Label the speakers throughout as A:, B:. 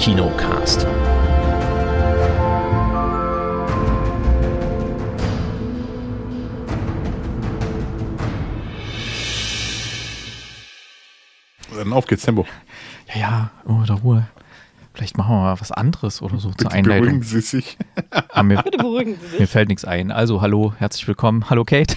A: Kinocast. Dann äh, auf geht's, Tempo. Ja, ja,
B: oh, da Ruhe. Vielleicht machen wir mal was anderes oder so Bitte zur Einleitung. Beruhigen Sie sich. Ah, mir, Bitte beruhigen Sie sich. Mir fällt nichts ein. Also, hallo, herzlich willkommen. Hallo, Kate.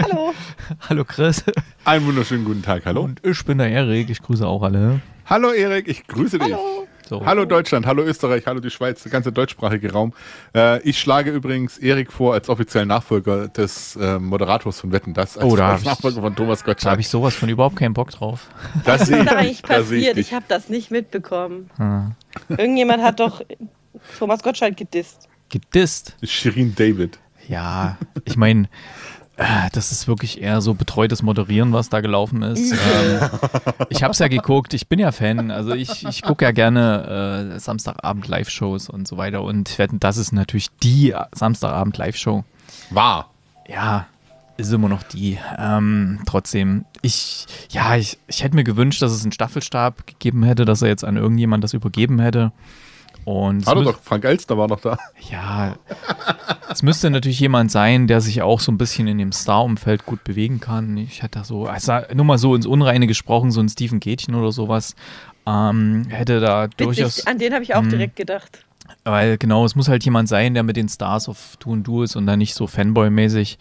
B: Hallo.
A: hallo, Chris. Einen wunderschönen guten Tag, hallo. Und ich bin der Erik, ich grüße auch alle. Hallo, Erik, ich grüße dich. hallo. Störung. Hallo Deutschland, hallo Österreich, hallo die Schweiz, der ganze deutschsprachige Raum. Äh, ich schlage übrigens Erik vor als offiziellen Nachfolger des äh, Moderators von Wetten Das, als, oh, da Nachfolger ich, von Thomas Gottschalk. Da habe
B: ich sowas von überhaupt keinen Bock drauf. Das ist eigentlich passiert, ich, ich
C: habe das nicht mitbekommen. Hm. Irgendjemand hat doch Thomas Gottschalk gedisst.
B: Gedisst? Shirin David. Ja, ich meine, Ah, das ist wirklich eher so betreutes Moderieren, was da gelaufen ist. Ähm, ich habe es ja geguckt, ich bin ja Fan. Also ich, ich gucke ja gerne äh, Samstagabend Live-Shows und so weiter. Und ich das ist natürlich die Samstagabend Live-Show. War. Ja, ist immer noch die. Ähm, trotzdem, ich, ja, ich, ich hätte mir gewünscht, dass es einen Staffelstab gegeben hätte, dass er jetzt an irgendjemand das übergeben hätte. Und Hallo doch,
A: Frank Elster war noch da. Ja,
B: es müsste natürlich jemand sein, der sich auch so ein bisschen in dem Star-Umfeld gut bewegen kann. Ich hätte da so, also nur mal so ins Unreine gesprochen, so ein Stephen Gätchen oder sowas, ähm, hätte da Witzig, durchaus. An
C: den habe ich auch mh, hm. direkt gedacht.
B: Weil genau, es muss halt jemand sein, der mit den Stars auf Tour und Du ist und dann nicht so Fanboy-mäßig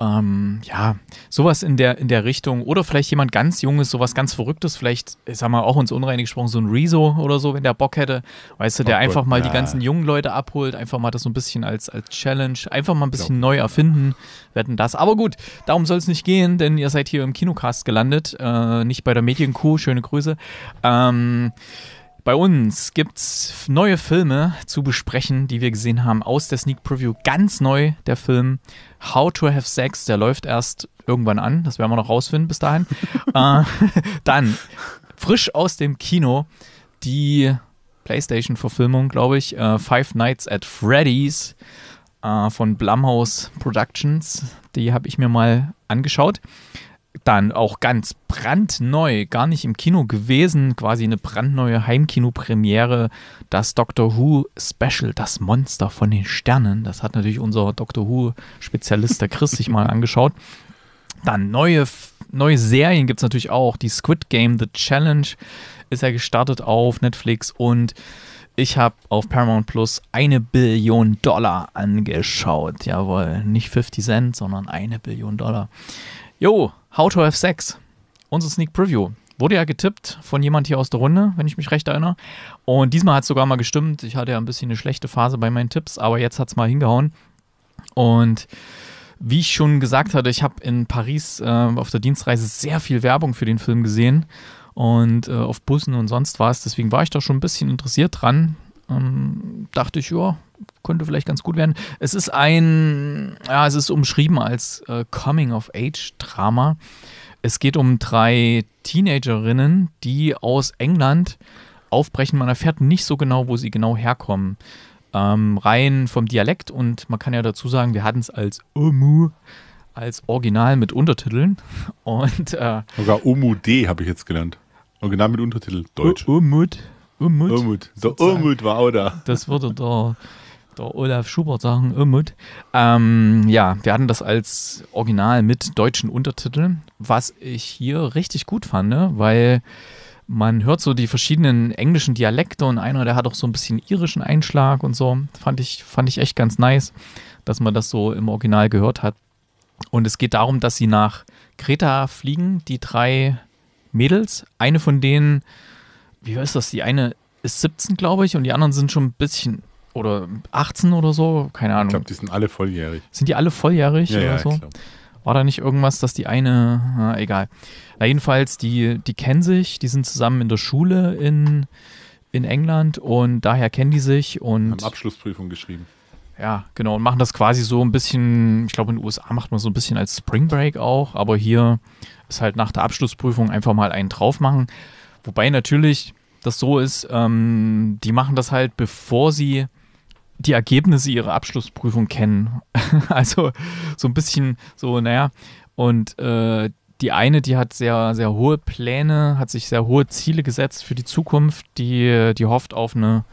B: ähm, ja, sowas in der, in der Richtung. Oder vielleicht jemand ganz Junges, sowas ganz Verrücktes, vielleicht, ich sag mal, auch ins Unreine gesprochen, so ein Rezo oder so, wenn der Bock hätte. Weißt du, der oh einfach Gott, mal ja. die ganzen jungen Leute abholt, einfach mal das so ein bisschen als, als Challenge, einfach mal ein bisschen Glaub, neu erfinden, ja. wetten das. Aber gut, darum soll es nicht gehen, denn ihr seid hier im Kinocast gelandet, äh, nicht bei der Medienkuh, schöne Grüße. Ähm, bei uns gibt es neue Filme zu besprechen, die wir gesehen haben aus der Sneak Preview. Ganz neu der Film How to Have Sex, der läuft erst irgendwann an. Das werden wir noch rausfinden bis dahin. äh, dann frisch aus dem Kino die PlayStation-Verfilmung, glaube ich, äh, Five Nights at Freddy's äh, von Blumhouse Productions. Die habe ich mir mal angeschaut dann auch ganz brandneu, gar nicht im Kino gewesen, quasi eine brandneue Heimkinopremiere, das Doctor Who Special, das Monster von den Sternen. Das hat natürlich unser Doctor Who-Spezialist, der Chris, sich mal angeschaut. Dann neue, neue Serien gibt es natürlich auch. Die Squid Game, The Challenge ist ja gestartet auf Netflix und ich habe auf Paramount Plus eine Billion Dollar angeschaut. Jawohl, nicht 50 Cent, sondern eine Billion Dollar. Jo, How to Have Sex, unsere Sneak Preview. Wurde ja getippt von jemand hier aus der Runde, wenn ich mich recht erinnere. Und diesmal hat es sogar mal gestimmt. Ich hatte ja ein bisschen eine schlechte Phase bei meinen Tipps, aber jetzt hat es mal hingehauen. Und wie ich schon gesagt hatte, ich habe in Paris äh, auf der Dienstreise sehr viel Werbung für den Film gesehen und äh, auf Bussen und sonst was. Deswegen war ich da schon ein bisschen interessiert dran. Ähm, dachte ich, ja, könnte vielleicht ganz gut werden. Es ist ein, ja, es ist umschrieben als äh, Coming-of-Age-Drama. Es geht um drei Teenagerinnen, die aus England aufbrechen. Man erfährt nicht so genau, wo sie genau herkommen. Ähm, rein vom Dialekt und man kann ja dazu sagen, wir hatten es als Umu, als Original mit Untertiteln. Und, äh,
A: Sogar Umu D habe ich jetzt gelernt. Original mit Untertitel, Deutsch. Umut. Unmut. Unmut. Der Unmut war auch da. Das würde der, der Olaf Schubert
B: sagen, Unmut. Ähm, ja, wir hatten das als Original mit deutschen Untertiteln, was ich hier richtig gut fand, ne? weil man hört so die verschiedenen englischen Dialekte und einer, der hat auch so ein bisschen irischen Einschlag und so. Fand ich, fand ich echt ganz nice, dass man das so im Original gehört hat. Und es geht darum, dass sie nach Kreta fliegen, die drei Mädels. Eine von denen wie ist das? Die eine ist 17, glaube ich, und die anderen sind schon ein bisschen oder 18 oder so,
A: keine Ahnung. Ich glaube, die sind alle volljährig.
B: Sind die alle volljährig ja, oder ja, so? Glaub. War da nicht irgendwas, dass die eine, na, egal. Na, jedenfalls, die, die kennen sich, die sind zusammen in der Schule in, in England und daher kennen die sich und. Haben
A: Abschlussprüfung geschrieben. Ja,
B: genau. Und machen das quasi so ein bisschen, ich glaube, in den USA macht man so ein bisschen als Spring Break auch, aber hier ist halt nach der Abschlussprüfung einfach mal einen drauf machen. Wobei natürlich das so ist, ähm, die machen das halt, bevor sie die Ergebnisse ihrer Abschlussprüfung kennen. also so ein bisschen so, naja, und äh, die eine, die hat sehr, sehr hohe Pläne, hat sich sehr hohe Ziele gesetzt für die Zukunft, die, die hofft auf eine,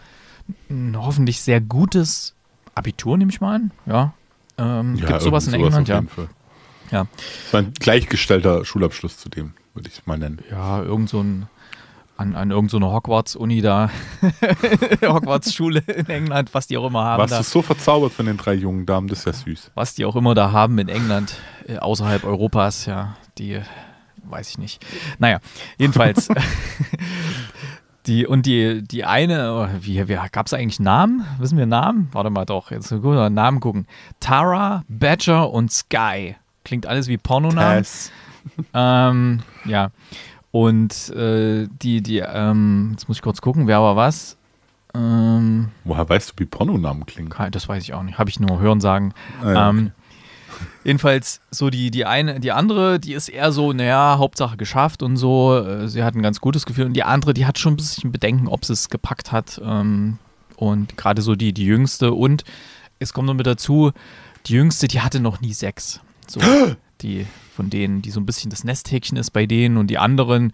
B: ein hoffentlich sehr gutes Abitur, nehme ich mal an. Ja. Ähm, ja Gibt es sowas in England? Sowas
A: ja. ja. Das war ein gleichgestellter Schulabschluss zu dem, würde ich mal nennen.
B: Ja, irgend so ein an, an irgendeine so Hogwarts-Uni da, Hogwarts-Schule in England, was die auch immer haben. Was da. ist so
A: verzaubert von den drei jungen Damen, das ist ja süß.
B: Was die auch immer da haben in England, äh, außerhalb Europas, ja, die äh, weiß ich nicht. Naja, jedenfalls. Die, und die, die eine, oh, wie, wie gab es eigentlich Namen? Wissen wir Namen? Warte mal doch, jetzt gut, Namen gucken. Tara, Badger und Sky. Klingt alles wie Pornonamen. Ähm, ja. Und äh, die, die, ähm, jetzt muss ich kurz gucken, wer war was. Ähm, Woher weißt du, wie Pornonamen klingen? Das weiß ich auch nicht. Habe ich nur hören sagen. Ah, ja, ähm, Jedenfalls so die, die eine, die andere, die ist eher so, naja, Hauptsache geschafft und so. Äh, sie hat ein ganz gutes Gefühl. Und die andere, die hat schon ein bisschen Bedenken, ob sie es gepackt hat. Ähm, und gerade so die, die jüngste. Und es kommt noch mit dazu, die jüngste, die hatte noch nie Sex. So. die von denen, die so ein bisschen das Nesthäkchen ist bei denen und die anderen,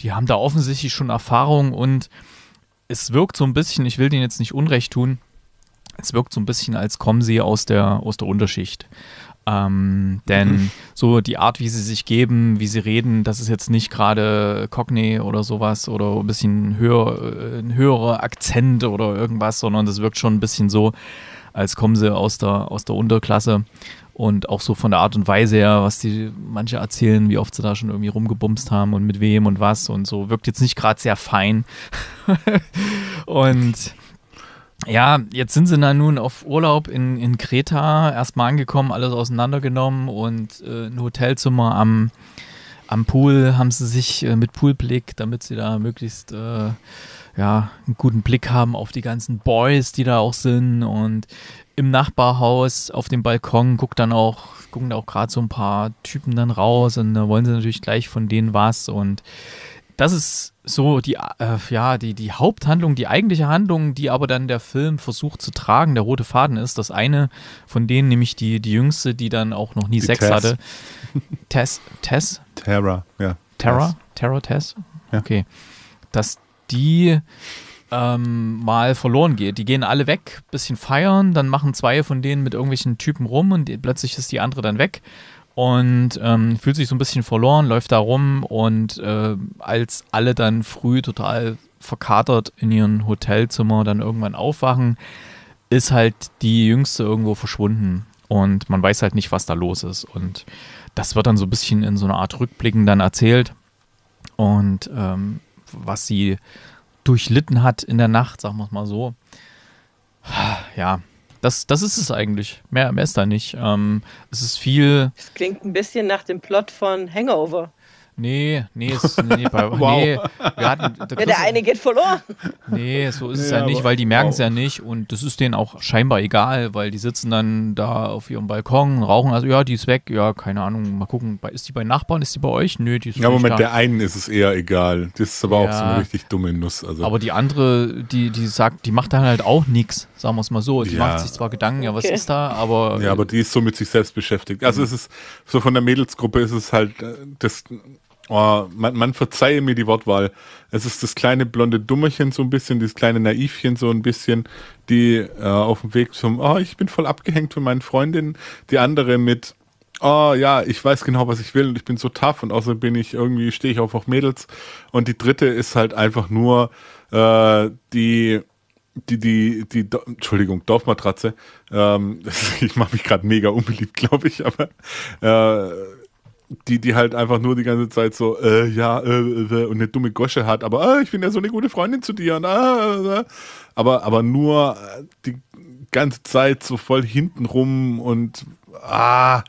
B: die haben da offensichtlich schon Erfahrung und es wirkt so ein bisschen, ich will denen jetzt nicht Unrecht tun, es wirkt so ein bisschen, als kommen sie aus der, aus der Unterschicht. Ähm, denn mhm. so die Art, wie sie sich geben, wie sie reden, das ist jetzt nicht gerade Cockney oder sowas oder ein bisschen höher, äh, ein höherer Akzent oder irgendwas, sondern das wirkt schon ein bisschen so, als kommen sie aus der, aus der Unterklasse. Und auch so von der Art und Weise her, was die manche erzählen, wie oft sie da schon irgendwie rumgebumst haben und mit wem und was und so, wirkt jetzt nicht gerade sehr fein. und ja, jetzt sind sie dann nun auf Urlaub in, in Kreta, erstmal angekommen, alles auseinandergenommen und äh, ein Hotelzimmer am, am Pool haben sie sich äh, mit Poolblick, damit sie da möglichst äh, ja, einen guten Blick haben auf die ganzen Boys, die da auch sind und im Nachbarhaus auf dem Balkon guckt dann auch, gucken da auch gerade so ein paar Typen dann raus und da wollen sie natürlich gleich von denen was und das ist so die, äh, ja, die, die Haupthandlung, die eigentliche Handlung, die aber dann der Film versucht zu tragen, der rote Faden ist, dass eine von denen, nämlich die, die jüngste, die dann auch noch nie die Sex Tess. hatte, Tess, Tess? Terra, ja. Terra? Tess. Terra Tess? Ja. Okay. Dass die ähm, mal verloren geht. Die gehen alle weg, bisschen feiern, dann machen zwei von denen mit irgendwelchen Typen rum und plötzlich ist die andere dann weg und ähm, fühlt sich so ein bisschen verloren, läuft da rum und äh, als alle dann früh total verkatert in ihrem Hotelzimmer dann irgendwann aufwachen, ist halt die Jüngste irgendwo verschwunden und man weiß halt nicht, was da los ist und das wird dann so ein bisschen in so einer Art Rückblicken dann erzählt und ähm, was sie durchlitten hat in der Nacht, sagen wir es mal so. Ja, das, das ist es eigentlich. Mehr, mehr ist da nicht. Ähm, es ist viel.
C: Es klingt ein bisschen nach dem Plot von Hangover.
B: Nee, nee, ist, nee, bei, wow. nee wir hatten, der, ja, der
C: eine geht verloren.
B: Nee, so ist nee, es ja nicht, weil die merken es wow. ja nicht und das ist denen auch scheinbar egal, weil die sitzen dann da auf ihrem Balkon, rauchen, also ja, die ist weg, ja, keine Ahnung, mal gucken, ist die bei Nachbarn, ist die bei euch? Nö, die ist Ja, aber mit da. der
A: einen ist es eher egal. Das ist aber ja, auch so eine richtig dumme Nuss. Also. Aber
B: die andere, die, die sagt, die macht dann halt auch nichts, sagen wir es mal so. Die ja. macht sich zwar Gedanken, ja, was ist
A: da, aber. Ja, aber die ist so mit sich selbst beschäftigt. Also mhm. es ist so von der Mädelsgruppe ist es halt äh, das Oh, man, man, verzeihe mir die Wortwahl. Es ist das kleine blonde Dummerchen so ein bisschen, dieses kleine Naivchen so ein bisschen, die äh, auf dem Weg zum, oh, ich bin voll abgehängt von meinen Freundinnen. Die andere mit, oh ja, ich weiß genau, was ich will und ich bin so tough und außerdem bin ich irgendwie, stehe ich auf auch Mädels. Und die dritte ist halt einfach nur äh, die, die, die, die, Do Entschuldigung, Dorfmatratze. Ähm, ich mache mich gerade mega unbeliebt, glaube ich, aber äh, die, die halt einfach nur die ganze Zeit so, äh, ja, äh, äh, äh und eine dumme Gosche hat, aber ah, ich bin ja so eine gute Freundin zu dir. Und, ah, aber, aber nur die ganze Zeit so voll hintenrum und ah,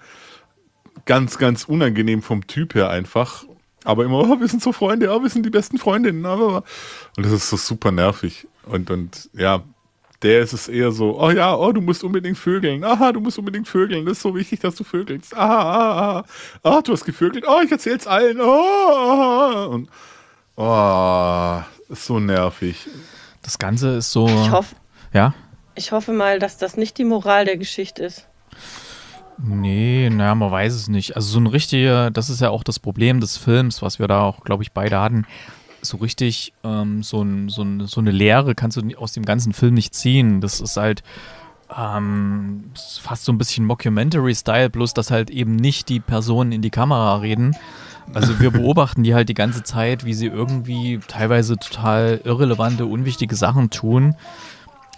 A: ganz, ganz unangenehm vom Typ her einfach. Aber immer, oh, wir sind so Freunde, oh, wir sind die besten Freundinnen. Und das ist so super nervig. Und, und ja, der ist es eher so, oh ja, oh, du musst unbedingt vögeln. Aha, du musst unbedingt vögeln. Das ist so wichtig, dass du vögelst. Aha, aha, aha. Ah, du hast gevögelt. Oh, ich erzähl's allen. Oh, Und, oh, ist so nervig. Das Ganze ist so. Ich hoffe. Ja?
C: Ich hoffe mal, dass das nicht die Moral der Geschichte ist.
B: Nee, naja, man weiß es nicht. Also so ein richtiger, das ist ja auch das Problem des Films, was wir da auch, glaube ich, beide hatten so richtig ähm, so, ein, so, ein, so, eine Lehre kannst du aus dem ganzen Film nicht ziehen. Das ist halt ähm, fast so ein bisschen Mockumentary-Style, bloß dass halt eben nicht die Personen in die Kamera reden. Also wir beobachten die halt die ganze Zeit, wie sie irgendwie teilweise total irrelevante, unwichtige Sachen tun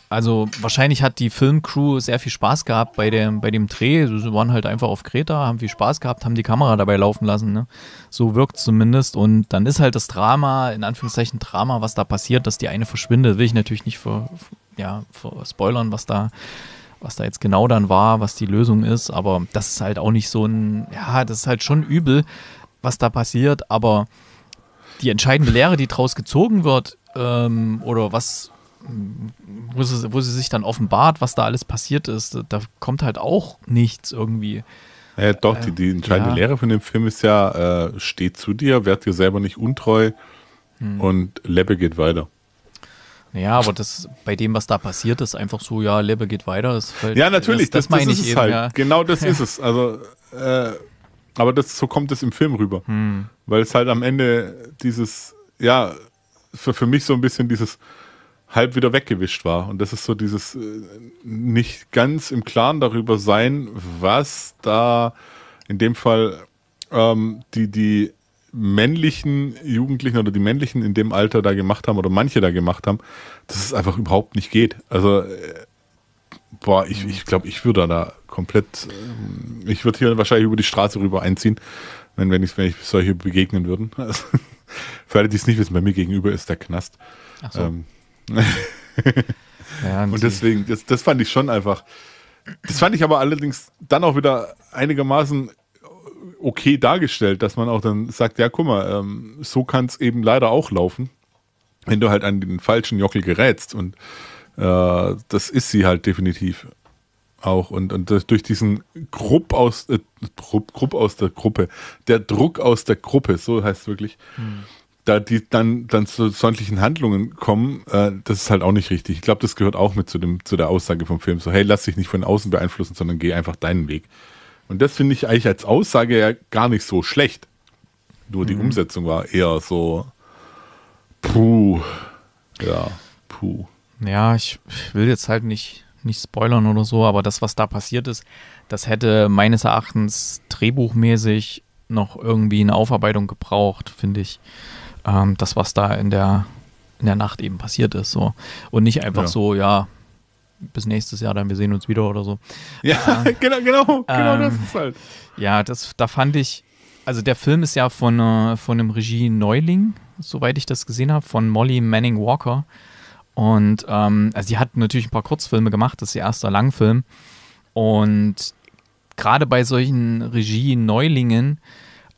B: also wahrscheinlich hat die Filmcrew sehr viel Spaß gehabt bei dem, bei dem Dreh. Sie waren halt einfach auf Kreta, haben viel Spaß gehabt, haben die Kamera dabei laufen lassen. Ne? So wirkt zumindest. Und dann ist halt das Drama, in Anführungszeichen Drama, was da passiert, dass die eine verschwindet. Will ich natürlich nicht ver, ja, spoilern, was da, was da jetzt genau dann war, was die Lösung ist. Aber das ist halt auch nicht so ein, ja, das ist halt schon übel, was da passiert. Aber die entscheidende Lehre, die draus gezogen wird, ähm, oder was wo sie, wo sie sich dann offenbart, was da alles passiert ist, da kommt halt auch nichts irgendwie. Äh, doch, die, ähm, die entscheidende ja. Lehre
A: von dem Film ist ja, äh, steh zu dir, werd dir selber nicht untreu hm. und Lebbe geht weiter.
B: Ja, aber das bei dem, was da passiert ist, einfach so, ja, Lebbe geht weiter. Ist halt, ja, natürlich, das, das, das meine das ich eben. Halt. Ja. Genau das ist
A: es. Also, äh, aber das, so kommt es im Film rüber. Hm. Weil es halt am Ende dieses, ja, für, für mich so ein bisschen dieses, halb wieder weggewischt war. Und das ist so dieses äh, nicht ganz im Klaren darüber sein, was da in dem Fall ähm, die, die männlichen Jugendlichen oder die männlichen in dem Alter da gemacht haben oder manche da gemacht haben, dass es einfach überhaupt nicht geht. Also äh, boah, ich, ich glaube, ich würde da komplett, äh, ich würde hier wahrscheinlich über die Straße rüber einziehen, wenn, wenn, ich, wenn ich solche begegnen würden. Also, für alle, die es nicht wissen, bei mir gegenüber ist der Knast. So. Ähm, ja, und deswegen, das, das fand ich schon einfach. Das fand ich aber allerdings dann auch wieder einigermaßen okay dargestellt, dass man auch dann sagt, ja, guck mal, ähm, so kann es eben leider auch laufen, wenn du halt an den falschen Jockel gerätst. Und äh, das ist sie halt definitiv auch. Und, und durch diesen Grupp aus, äh, Grupp, Grupp aus der Gruppe, der Druck aus der Gruppe, so heißt es wirklich, hm da die dann, dann zu solchen Handlungen kommen, äh, das ist halt auch nicht richtig. Ich glaube, das gehört auch mit zu, dem, zu der Aussage vom Film. So, hey, lass dich nicht von außen beeinflussen, sondern geh einfach deinen Weg. Und das finde ich eigentlich als Aussage ja gar nicht so schlecht. Nur die mhm. Umsetzung war eher so, puh, ja, puh. Ja, ich
B: will jetzt halt nicht, nicht spoilern oder so,
A: aber das, was da
B: passiert ist, das hätte meines Erachtens drehbuchmäßig noch irgendwie eine Aufarbeitung gebraucht, finde ich ähm, das, was da in der, in der Nacht eben passiert ist. So. Und nicht einfach ja. so, ja, bis nächstes Jahr, dann wir sehen uns wieder oder so. Ja, äh, genau, genau, genau ähm, das ist halt. Ja, das, da fand ich, also der Film ist ja von, äh, von einem Regie-Neuling, soweit ich das gesehen habe, von Molly Manning Walker. Und ähm, also die hat natürlich ein paar Kurzfilme gemacht, das ist ihr erster Langfilm. Und gerade bei solchen Regie-Neulingen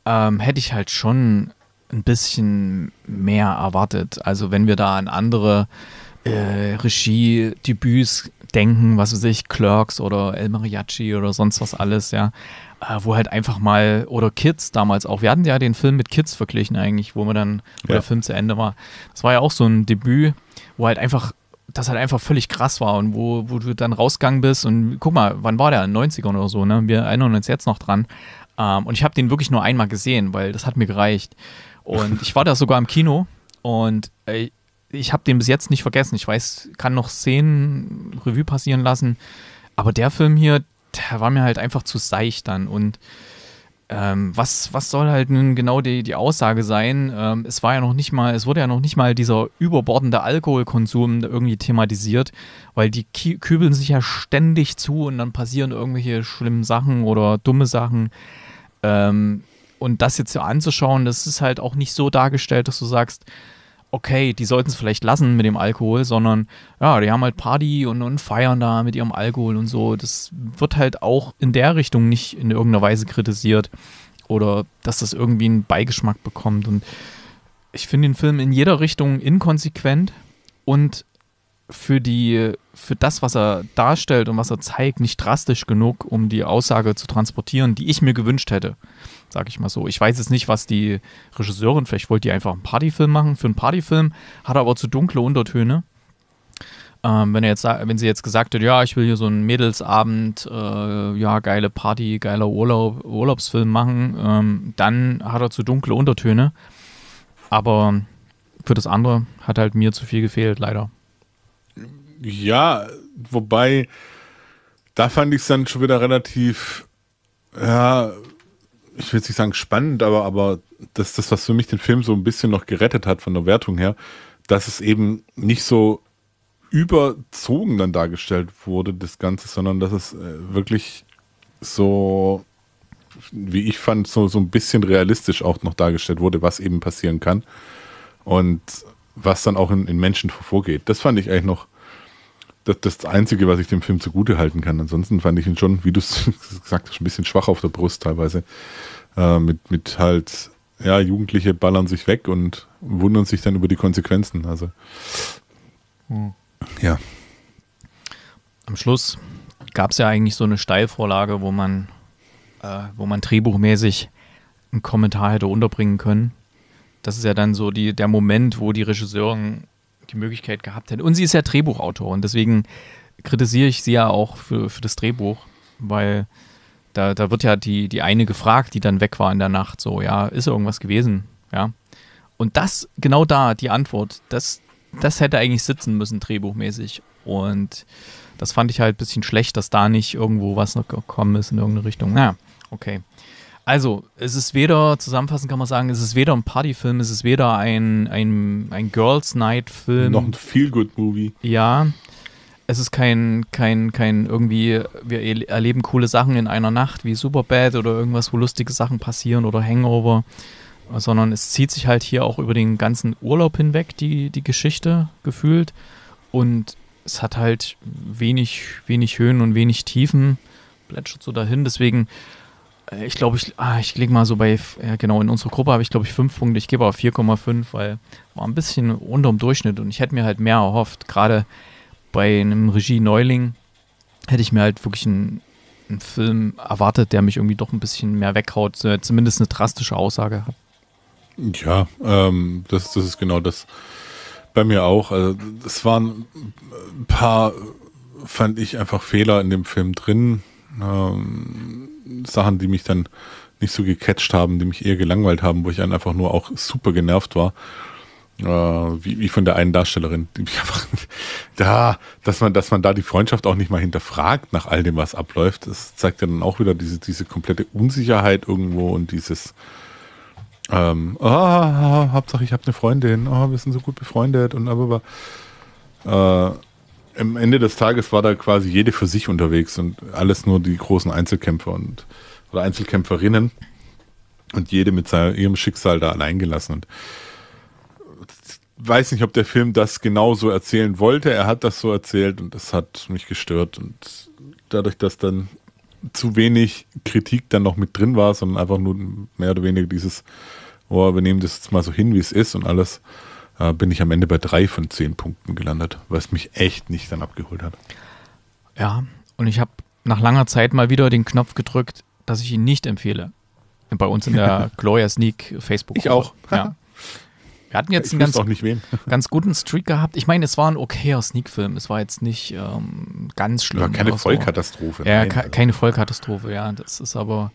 B: ähm, hätte ich halt schon ein bisschen mehr erwartet. Also wenn wir da an andere äh, Regie-Debüts denken, was weiß ich, Clerks oder El Mariachi oder sonst was alles, ja, äh, wo halt einfach mal, oder Kids damals auch, wir hatten ja den Film mit Kids verglichen eigentlich, wo man dann, wo ja. der Film zu Ende war. Das war ja auch so ein Debüt, wo halt einfach das halt einfach völlig krass war und wo, wo du dann rausgegangen bist und guck mal, wann war der? In den 90ern oder so, ne? Wir erinnern uns jetzt noch dran. Ähm, und ich habe den wirklich nur einmal gesehen, weil das hat mir gereicht. Und ich war da sogar im Kino und äh, ich habe den bis jetzt nicht vergessen. Ich weiß, kann noch Szenen Revue passieren lassen. Aber der Film hier, der war mir halt einfach zu seicht dann. Und ähm, was, was soll halt nun genau die, die Aussage sein? Ähm, es war ja noch nicht mal, es wurde ja noch nicht mal dieser überbordende Alkoholkonsum irgendwie thematisiert, weil die Ki kübeln sich ja ständig zu und dann passieren irgendwelche schlimmen Sachen oder dumme Sachen. Ähm, und das jetzt so anzuschauen, das ist halt auch nicht so dargestellt, dass du sagst, okay, die sollten es vielleicht lassen mit dem Alkohol, sondern ja, die haben halt Party und, und, feiern da mit ihrem Alkohol und so. Das wird halt auch in der Richtung nicht in irgendeiner Weise kritisiert oder dass das irgendwie einen Beigeschmack bekommt. Und ich finde den Film in jeder Richtung inkonsequent und für die für das, was er darstellt und was er zeigt, nicht drastisch genug, um die Aussage zu transportieren, die ich mir gewünscht hätte, Sag ich mal so. Ich weiß jetzt nicht, was die Regisseurin, vielleicht wollte die einfach einen Partyfilm machen, für einen Partyfilm, hat er aber zu dunkle Untertöne. Ähm, wenn, er jetzt, wenn sie jetzt gesagt hätte, ja, ich will hier so einen Mädelsabend, äh, ja, geile Party, geiler Urlaub, Urlaubsfilm machen, ähm, dann hat er zu dunkle Untertöne. Aber für das andere hat halt mir zu viel gefehlt,
A: leider. Ja, wobei, da fand ich es dann schon wieder relativ, ja, ich will nicht sagen spannend, aber, aber das das, was für mich den Film so ein bisschen noch gerettet hat von der Wertung her, dass es eben nicht so überzogen dann dargestellt wurde, das Ganze, sondern dass es äh, wirklich so, wie ich fand, so, so ein bisschen realistisch auch noch dargestellt wurde, was eben passieren kann und was dann auch in, in Menschen vorgeht. Das fand ich eigentlich noch das, das Einzige, was ich dem Film zugute halten kann. Ansonsten fand ich ihn schon, wie du es gesagt hast, ein bisschen schwach auf der Brust teilweise. Äh, mit, mit halt, ja, Jugendliche ballern sich weg und wundern sich dann über die Konsequenzen. Also, hm. ja.
B: Am Schluss gab es ja eigentlich so eine Steilvorlage, wo man, äh, wo man drehbuchmäßig einen Kommentar hätte unterbringen können. Das ist ja dann so die, der Moment, wo die Regisseurin die Möglichkeit gehabt hätte. Und sie ist ja Drehbuchautor und deswegen kritisiere ich sie ja auch für, für das Drehbuch, weil da, da wird ja die, die eine gefragt, die dann weg war in der Nacht, so, ja, ist irgendwas gewesen, ja. Und das, genau da, die Antwort, das, das hätte eigentlich sitzen müssen, drehbuchmäßig. Und das fand ich halt ein bisschen schlecht, dass da nicht irgendwo was noch gekommen ist in irgendeine Richtung. Naja, okay. Also, es ist weder, zusammenfassend kann man sagen, es ist weder ein Partyfilm, es ist weder ein, ein, ein Girls Night Film. Noch ein
A: Feel-Good-Movie.
B: Ja. Es ist kein, kein, kein irgendwie, wir erleben coole Sachen in einer Nacht wie Superbad oder irgendwas, wo lustige Sachen passieren oder Hangover, sondern es zieht sich halt hier auch über den ganzen Urlaub hinweg, die, die Geschichte gefühlt. Und es hat halt wenig, wenig Höhen und wenig Tiefen, plätschert so dahin. Deswegen äh, ich glaube, ich, ah, ich liege mal so bei, ja, genau, in unserer Gruppe habe ich, glaube ich, fünf Punkte. Ich gebe aber 4,5, weil war ein bisschen unter dem Durchschnitt und ich hätte mir halt mehr erhofft. Gerade bei einem Regie-Neuling hätte ich mir halt wirklich einen, einen, Film erwartet, der mich irgendwie doch ein bisschen mehr weghaut, äh, zumindest eine drastische Aussage hat.
A: Ja, ähm, das, das ist genau das. Bei mir auch. Also, es waren ein paar, fand ich einfach Fehler in dem Film drin. Ähm, Sachen, die mich dann nicht so gecatcht haben, die mich eher gelangweilt haben, wo ich dann einfach nur auch super genervt war. Äh, wie, wie, von der einen Darstellerin, die mich einfach da, dass man, dass man da die Freundschaft auch nicht mal hinterfragt nach all dem, was abläuft. Das zeigt ja dann auch wieder diese, diese komplette Unsicherheit irgendwo und dieses ähm, ah, ah, ah Hauptsache ich habe eine Freundin, oh, wir sind so gut befreundet und aber äh, am Ende des Tages war da quasi jede für sich unterwegs und alles nur die großen Einzelkämpfer und oder Einzelkämpferinnen und jede mit seinem, ihrem Schicksal da allein gelassen. Und weiß nicht, ob der Film das genau so erzählen wollte. Er hat das so erzählt und das hat mich gestört. Und dadurch, dass dann zu wenig Kritik dann noch mit drin war, sondern einfach nur mehr oder weniger dieses, oh, wir nehmen das jetzt mal so hin, wie es ist und alles, äh, bin ich am Ende bei drei von zehn Punkten gelandet, was mich echt nicht dann abgeholt hat.
B: Ja, und ich habe nach langer Zeit mal wieder den Knopf gedrückt, dass ich ihn nicht empfehle.
A: Bei uns in der Gloria Sneak
B: Facebook. -Gruppe. Ich auch. Ja. Wir hatten jetzt ich einen ganz, ganz, guten Streak gehabt. Ich meine, es war ein okayer Sneak-Film. Es war jetzt nicht ähm, ganz schlimm. War keine Vollkatastrophe. So. Ja, nein, also. keine Vollkatastrophe, ja. Das ist aber,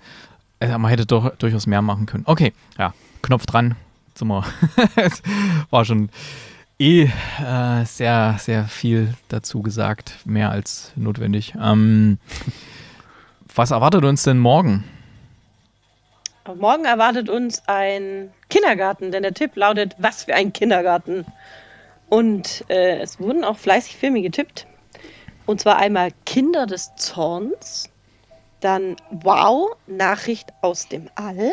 B: äh, man hätte doch durchaus mehr machen können. Okay, ja, Knopf dran, Zimmer. es war schon eh äh, sehr, sehr viel dazu gesagt, mehr als notwendig. Ähm, was erwartet uns denn morgen?
C: Morgen erwartet uns ein Kindergarten, denn der Tipp lautet, was für ein Kindergarten. Und äh, es wurden auch fleißig Filme getippt. Und zwar einmal Kinder des Zorns, dann Wow, Nachricht aus dem All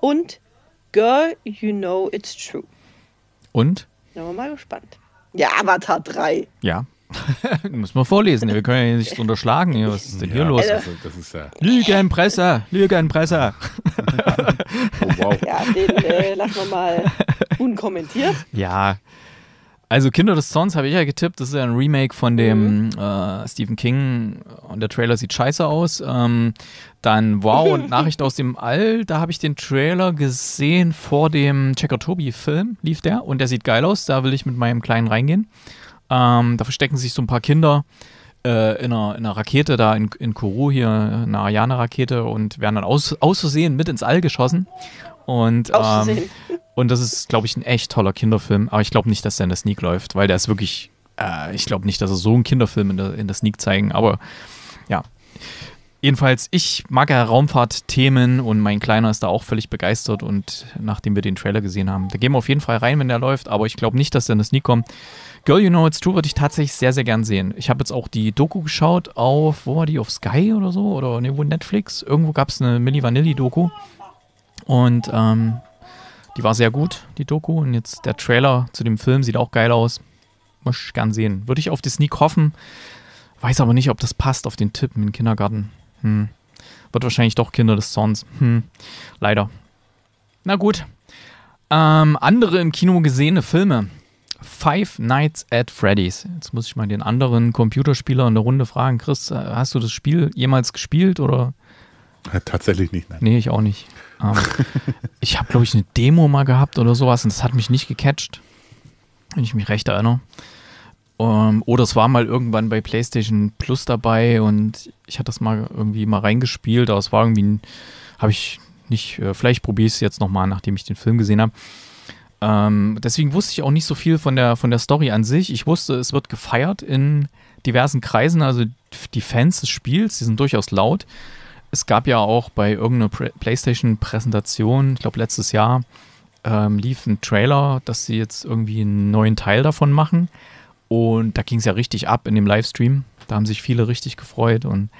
C: und Girl, you know it's true. Und? Sind wir mal gespannt. Ja, Avatar 3.
B: Ja. Muss man vorlesen. Wir können ja hier nichts unterschlagen. Was ist denn ja, hier los? Also, das ist ja Lüge im Lüge im oh, wow. Ja,
C: den äh, lassen wir mal unkommentiert.
B: Ja. Also Kinder des Zorns habe ich ja getippt. Das ist ja ein Remake von dem mhm. äh, Stephen King und der Trailer sieht scheiße aus. Ähm, dann Wow und Nachricht aus dem All. Da habe ich den Trailer gesehen vor dem Checker Tobi Film lief der und der sieht geil aus. Da will ich mit meinem Kleinen reingehen. Ähm, da verstecken sich so ein paar Kinder äh, in, einer, in, einer, Rakete da in, in Kourou hier, eine Ariane-Rakete und werden dann aus, aus Versehen mit ins All geschossen und, ähm, und das ist, glaube ich, ein echt toller Kinderfilm. Aber ich glaube nicht, dass der in der Sneak läuft, weil der ist wirklich. Äh, ich glaube nicht, dass er so einen Kinderfilm in der, in der Sneak zeigen. Aber ja. Jedenfalls, ich mag ja Raumfahrt-Themen und mein Kleiner ist da auch völlig begeistert. Und nachdem wir den Trailer gesehen haben, da gehen wir auf jeden Fall rein, wenn der läuft. Aber ich glaube nicht, dass der in der Sneak kommt. Girl You Know It's True würde ich tatsächlich sehr, sehr gern sehen. Ich habe jetzt auch die Doku geschaut auf, wo war die, auf Sky oder so? Oder ne, wo Netflix? Irgendwo gab es eine Milli Vanilli-Doku. Und ähm, die war sehr gut, die Doku. Und jetzt der Trailer zu dem Film sieht auch geil aus. Muss ich gern sehen. Würde ich auf die Sneak hoffen. Weiß aber nicht, ob das passt auf den Tipp im Kindergarten. Hm. Wird wahrscheinlich doch Kinder des Zorns. Hm. Leider. Na gut. Ähm, andere im Kino gesehene Filme. Five Nights at Freddy's. Jetzt muss ich mal den anderen Computerspieler in der Runde fragen. Chris, äh, hast du das Spiel jemals gespielt oder? Äh, tatsächlich nicht, nein. Nee, ich auch nicht. Ähm, ich habe, glaube ich, eine Demo mal gehabt oder sowas und das hat mich nicht gecatcht, wenn ich mich recht erinnere. Ähm, oder es war mal irgendwann bei PlayStation Plus dabei und ich hatte das mal irgendwie mal reingespielt, aber es war irgendwie, habe ich nicht, äh, vielleicht probiere ich es jetzt nochmal, nachdem ich den Film gesehen habe. Ähm, deswegen wusste ich auch nicht so viel von der, von der Story an sich. Ich wusste, es wird gefeiert in diversen Kreisen, also die Fans des Spiels, die sind durchaus laut es gab ja auch bei irgendeiner PlayStation-Präsentation, ich glaube letztes Jahr, ähm, lief ein Trailer, dass sie jetzt irgendwie einen neuen Teil davon machen. Und da ging es ja richtig ab in dem Livestream. Da haben sich viele richtig gefreut. Und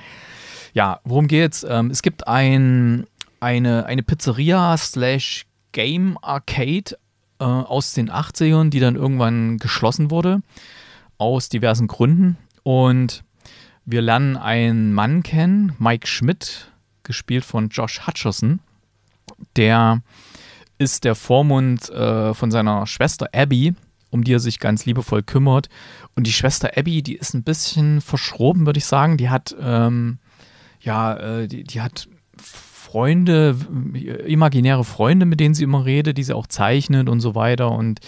B: ja, worum geht's? Ähm, es gibt ein, eine, eine Pizzeria slash Game Arcade äh, aus den 80ern, die dann irgendwann geschlossen wurde. Aus diversen Gründen. Und wir lernen einen Mann kennen, Mike Schmidt, gespielt von Josh Hutcherson. Der ist der Vormund äh, von seiner Schwester Abby, um die er sich ganz liebevoll kümmert. Und die Schwester Abby, die ist ein bisschen verschroben, würde ich sagen. Die hat, ähm, ja, äh, die, die hat Freunde, imaginäre Freunde, mit denen sie immer redet, die sie auch zeichnet und so weiter. Und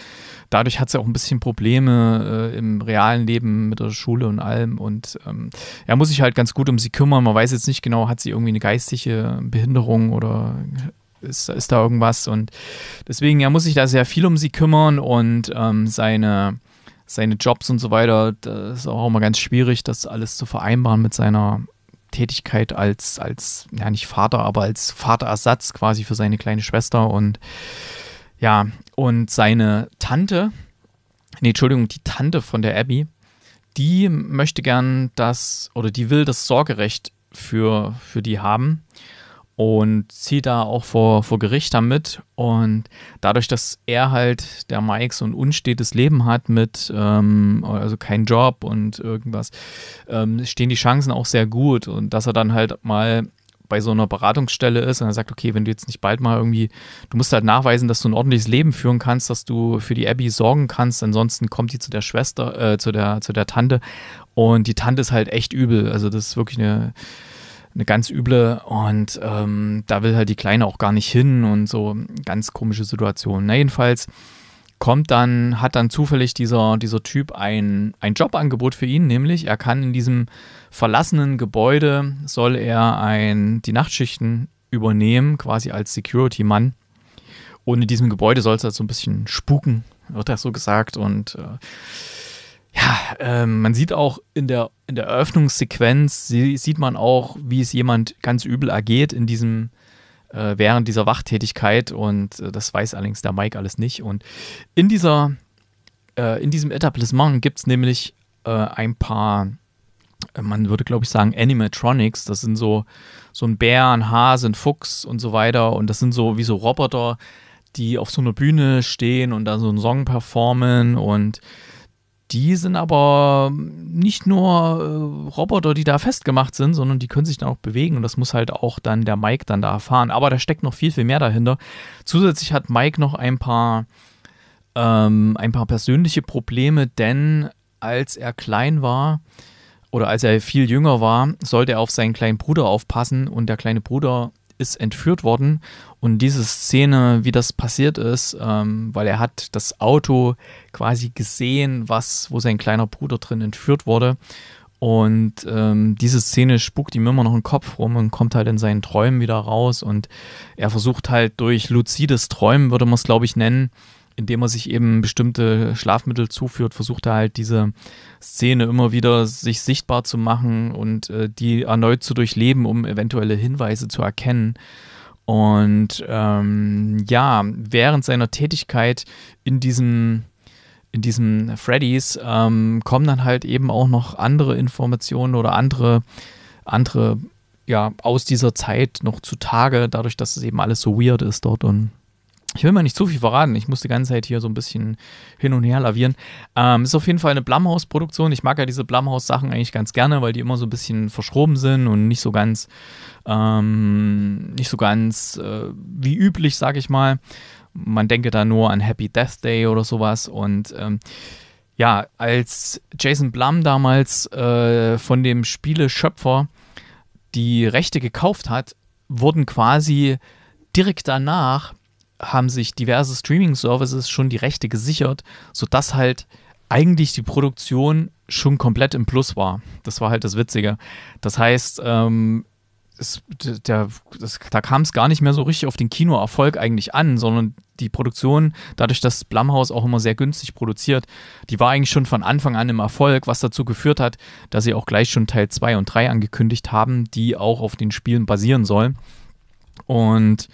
B: dadurch hat sie auch ein bisschen Probleme äh, im realen Leben mit der Schule und allem. Und ähm, er muss sich halt ganz gut um sie kümmern. Man weiß jetzt nicht genau, hat sie irgendwie eine geistige Behinderung oder ist, ist da irgendwas. Und deswegen, er muss sich da sehr viel um sie kümmern und ähm, seine seine Jobs und so weiter, das ist auch immer ganz schwierig, das alles zu vereinbaren mit seiner Tätigkeit als, als, ja nicht Vater, aber als Vaterersatz quasi für seine kleine Schwester. Und ja, und seine Tante, nee, Entschuldigung, die Tante von der Abby, die möchte gern das, oder die will das Sorgerecht für, für die haben und zieht da auch vor, vor Gericht damit. Und dadurch, dass er halt, der Mike, so ein unstetes Leben hat mit, ähm, also kein Job und irgendwas, ähm, stehen die Chancen auch sehr gut. Und dass er dann halt mal bei so einer Beratungsstelle ist und er sagt, okay, wenn du jetzt nicht bald mal irgendwie, du musst halt nachweisen, dass du ein ordentliches Leben führen kannst, dass du für die Abby sorgen kannst, ansonsten kommt die zu der Schwester, äh, zu der, zu der Tante und die Tante ist halt echt übel. Also das ist wirklich eine, eine ganz üble und ähm, da will halt die Kleine auch gar nicht hin und so ganz komische Situation. Na jedenfalls kommt dann, hat dann zufällig dieser, dieser Typ ein, ein Jobangebot für ihn, nämlich er kann in diesem verlassenen Gebäude, soll er ein, die Nachtschichten übernehmen, quasi als Security-Mann. Und in diesem Gebäude soll es halt so ein bisschen spuken, wird das so gesagt. Und äh, ja, äh, man sieht auch in der, in der Eröffnungssequenz, sie, sieht man auch, wie es jemand ganz übel ergeht in diesem äh, während dieser Wachtätigkeit und äh, das weiß allerdings der Mike alles nicht. Und in dieser, äh, in diesem Etablissement gibt es nämlich ein paar, man würde glaube ich sagen, Animatronics. Das sind so, so ein Bär, ein Hase, ein Fuchs und so weiter. Und das sind so wie so Roboter, die auf so einer Bühne stehen und da so einen Song performen und die sind aber nicht nur äh, Roboter, die da festgemacht sind, sondern die können sich dann auch bewegen und das muss halt auch dann der Mike dann da erfahren. Aber da steckt noch viel, viel mehr dahinter. Zusätzlich hat Mike noch ein paar, ähm, ein paar persönliche Probleme, denn als er klein war oder als er viel jünger war, sollte er auf seinen kleinen Bruder aufpassen und der kleine Bruder ist entführt worden und diese Szene, wie das passiert ist, ähm, weil er hat das Auto quasi gesehen, was, wo sein kleiner Bruder drin entführt wurde und ähm, diese Szene spuckt ihm immer noch im Kopf rum und kommt halt in seinen Träumen wieder raus und er versucht halt durch luzides Träumen, würde man es glaube ich nennen, indem er sich eben bestimmte Schlafmittel zuführt, versucht er halt diese Szene immer wieder sich sichtbar zu machen und äh, die erneut zu durchleben, um eventuelle Hinweise zu erkennen. Und ähm, ja, während seiner Tätigkeit in diesem in diesem Freddy's ähm, kommen dann halt eben auch noch andere Informationen oder andere andere ja aus dieser Zeit noch zutage, dadurch, dass es eben alles so weird ist dort und ich will mal nicht zu viel verraten. Ich muss die ganze Zeit hier so ein bisschen hin und her lavieren. Ähm, ist auf jeden Fall eine Blumhouse-Produktion. Ich mag ja diese Blumhouse-Sachen eigentlich ganz gerne, weil die immer so ein bisschen verschroben sind und nicht so ganz, ähm, nicht so ganz äh, wie üblich, sag ich mal. Man denke da nur an Happy Death Day oder sowas und ähm, ja, als Jason Blum damals äh, von dem Spieleschöpfer die Rechte gekauft hat, wurden quasi direkt danach haben sich diverse Streaming-Services schon die Rechte gesichert, sodass halt eigentlich die Produktion schon komplett im Plus war. Das war halt das Witzige. Das heißt, ähm, es, der, das, da kam es gar nicht mehr so richtig auf den Kinoerfolg eigentlich an, sondern die Produktion, dadurch, dass Blumhaus auch immer sehr günstig produziert, die war eigentlich schon von Anfang an im Erfolg, was dazu geführt hat, dass sie auch gleich schon Teil 2 und 3 angekündigt haben, die auch auf den Spielen basieren sollen. Und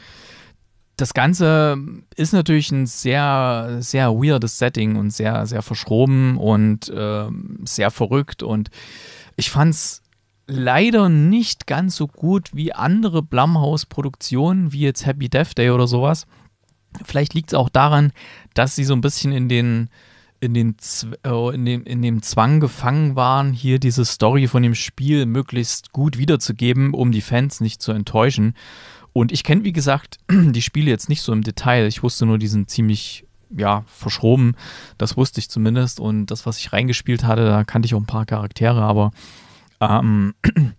B: das Ganze ist natürlich ein sehr, sehr weirdes Setting und sehr, sehr verschroben und äh, sehr verrückt. Und ich fand es leider nicht ganz so gut wie andere Blumhouse-Produktionen, wie jetzt Happy Death Day oder sowas. Vielleicht liegt es auch daran, dass sie so ein bisschen in den in, den, oh, in, dem, in dem Zwang gefangen waren, hier diese Story von dem Spiel möglichst gut wiederzugeben, um die Fans nicht zu enttäuschen. Und ich kenne, wie gesagt, die Spiele jetzt nicht so im Detail. Ich wusste nur, die sind ziemlich, ja, verschroben. Das wusste ich zumindest. Und das, was ich reingespielt hatte, da kannte ich auch ein paar Charaktere. Aber ähm,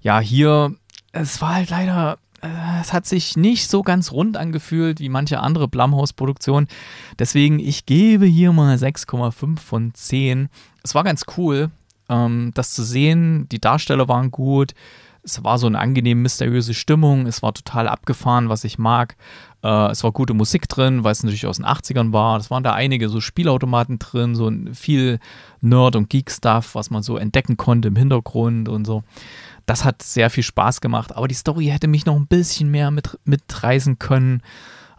B: ja, hier, es war halt leider äh, es hat sich nicht so ganz rund angefühlt wie manche andere Blumhouse-Produktion. Deswegen, ich gebe hier mal 6,5 von 10. Es war ganz cool, ähm, das zu sehen. Die Darsteller waren gut es war so eine angenehm mysteriöse Stimmung, es war total abgefahren, was ich mag. Äh, es war gute Musik drin, weil es natürlich aus den 80ern war. Es waren da einige so Spielautomaten drin, so viel Nerd- und Geek-Stuff, was man so entdecken konnte im Hintergrund und so. Das hat sehr viel Spaß gemacht, aber die Story hätte mich noch ein bisschen mehr mit, mitreißen können.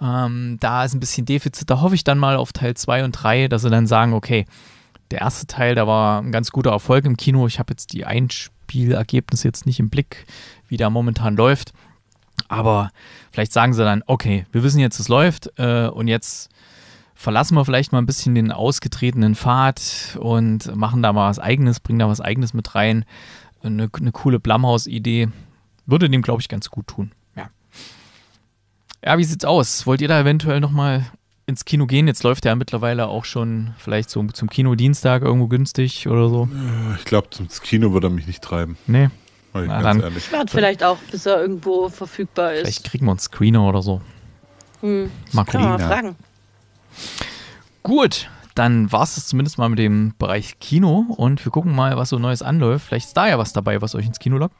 B: Ähm, da ist ein bisschen Defizit. Da hoffe ich dann mal auf Teil 2 und 3, dass sie dann sagen, okay, der erste Teil, da war ein ganz guter Erfolg im Kino. Ich habe jetzt die Einspielung Spielergebnis jetzt nicht im Blick, wie da momentan läuft. Aber vielleicht sagen sie dann, okay, wir wissen jetzt, es läuft äh, und jetzt verlassen wir vielleicht mal ein bisschen den ausgetretenen Pfad und machen da mal was Eigenes, bringen da was Eigenes mit rein. Eine, eine coole Blumhouse-Idee würde dem, glaube ich, ganz gut tun. Ja, ja wie es aus? Wollt ihr da eventuell nochmal ins Kino gehen, jetzt läuft der ja mittlerweile auch schon vielleicht so zum Kinodienstag irgendwo günstig
A: oder so. Ich glaube, zum Kino würde er mich nicht treiben. Nee. Ich Na, dann ehrlich. vielleicht
C: auch, bis er irgendwo verfügbar ist. Vielleicht
A: kriegen wir einen Screener
B: oder so.
C: Hm. Mal gucken. Mal fragen.
B: Gut, dann war es zumindest mal mit dem Bereich Kino und wir gucken mal, was so Neues anläuft. Vielleicht ist da ja was dabei, was euch ins Kino lockt.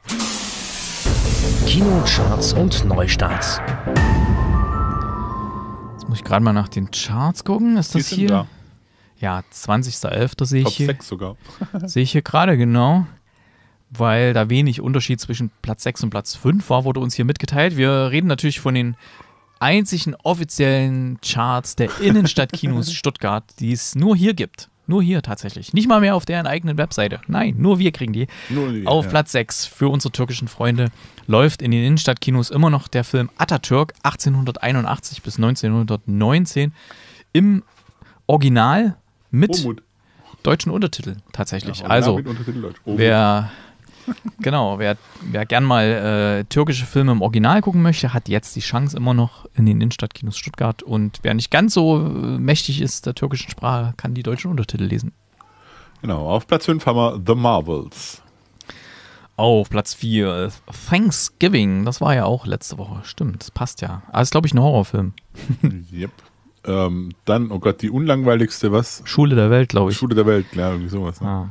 B: Kino, Charts und Neustarts. Muss ich gerade mal nach den Charts gucken. Ist das hier? Da. Ja, 20.11. sehe ich hier. Top 6 sogar. sehe ich hier gerade, genau. Weil da wenig Unterschied zwischen Platz 6 und Platz 5 war, wurde uns hier mitgeteilt. Wir reden natürlich von den einzigen offiziellen Charts der Innenstadtkinos Stuttgart, die es nur hier gibt. Nur hier tatsächlich. Nicht mal mehr auf deren eigenen Webseite. Nein, nur wir kriegen die. Wir, auf ja. Platz 6 für unsere türkischen Freunde läuft in den Innenstadtkinos immer noch der Film Atatürk 1881 bis 1919 im Original mit Omut. deutschen Untertiteln tatsächlich. Ja, also, Untertitel wer genau, wer, wer gern mal äh, türkische Filme im Original gucken möchte, hat jetzt die Chance immer noch in den Innenstadtkinos Stuttgart. Und wer nicht ganz so äh, mächtig ist der türkischen Sprache, kann die deutschen Untertitel lesen.
A: Genau, auf Platz 5 haben wir The Marvels. Auf Platz 4 äh,
B: Thanksgiving, das war ja auch letzte Woche, stimmt, das passt ja. Aber ah, glaube ich, ein Horrorfilm.
A: yep. Ähm, dann, oh Gott, die unlangweiligste, was? Schule der Welt, glaube ich. Schule der Welt, ja, irgendwie sowas. Ne? Ah.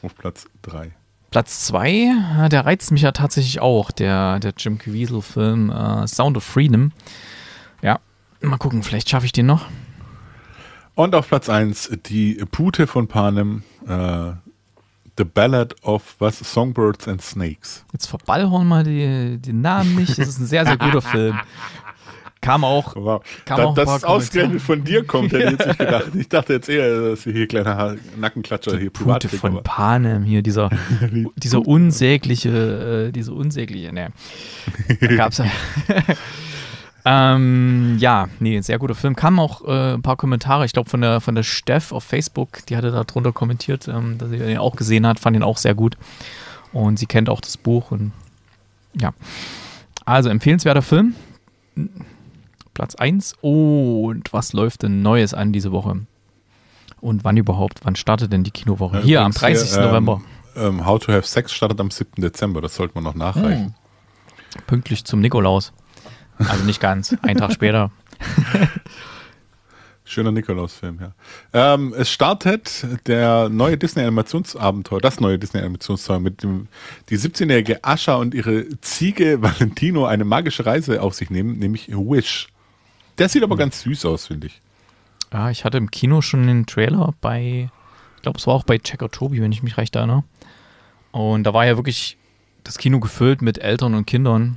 A: Auf Platz 3. Platz 2,
B: äh, der reizt mich ja tatsächlich auch, der, der Jim Caviezel-Film äh, Sound of Freedom. Ja, mal gucken, vielleicht schaffe ich den noch.
A: Und auf Platz 1 die Pute von Panem, äh, The Ballad of was Songbirds and Snakes. Jetzt verballhorn mal
B: die, den Namen nicht, das ist ein sehr, sehr guter Film. Kam auch.
A: Wow. Kam da, auch dass es ausgerechnet von dir kommt, hätte ich jetzt nicht gedacht. Ich dachte jetzt eher, dass hier kleiner Nackenklatscher die hier privat Pute von
B: Panem hier, dieser, dieser unsägliche, äh, diese unsägliche, ne. Da gab's ja. ähm, ja, nee, sehr guter Film. Kamen auch äh, ein paar Kommentare, ich glaube von der, von der Steff auf Facebook, die hatte da drunter kommentiert, ähm, dass sie den auch gesehen hat, fand ihn auch sehr gut. Und sie kennt auch das Buch und ja. Also empfehlenswerter Film Platz 1. Und was läuft denn Neues an diese Woche? Und wann überhaupt? Wann startet denn die Kinowoche? Äh, hier, am 30. Hier, ähm, November.
A: Ähm, How to Have Sex startet am 7. Dezember. Das sollte man noch nachreichen. Hm. Pünktlich zum Nikolaus. Also nicht ganz. einen Tag später. Schöner Nikolaus-Film, ja. Ähm, es startet der neue Disney-Animationsabenteuer, das neue Disney-Animationsabenteuer mit dem, die 17-jährige Ascha und ihre Ziege Valentino eine magische Reise auf sich nehmen, nämlich Wish. Der sieht aber hm. ganz süß aus, finde ich.
B: Ja, ah, ich hatte im Kino schon den Trailer bei, ich glaube, es war auch bei Checker Tobi, wenn ich mich recht erinnere. Und da war ja wirklich das Kino gefüllt mit Eltern und Kindern.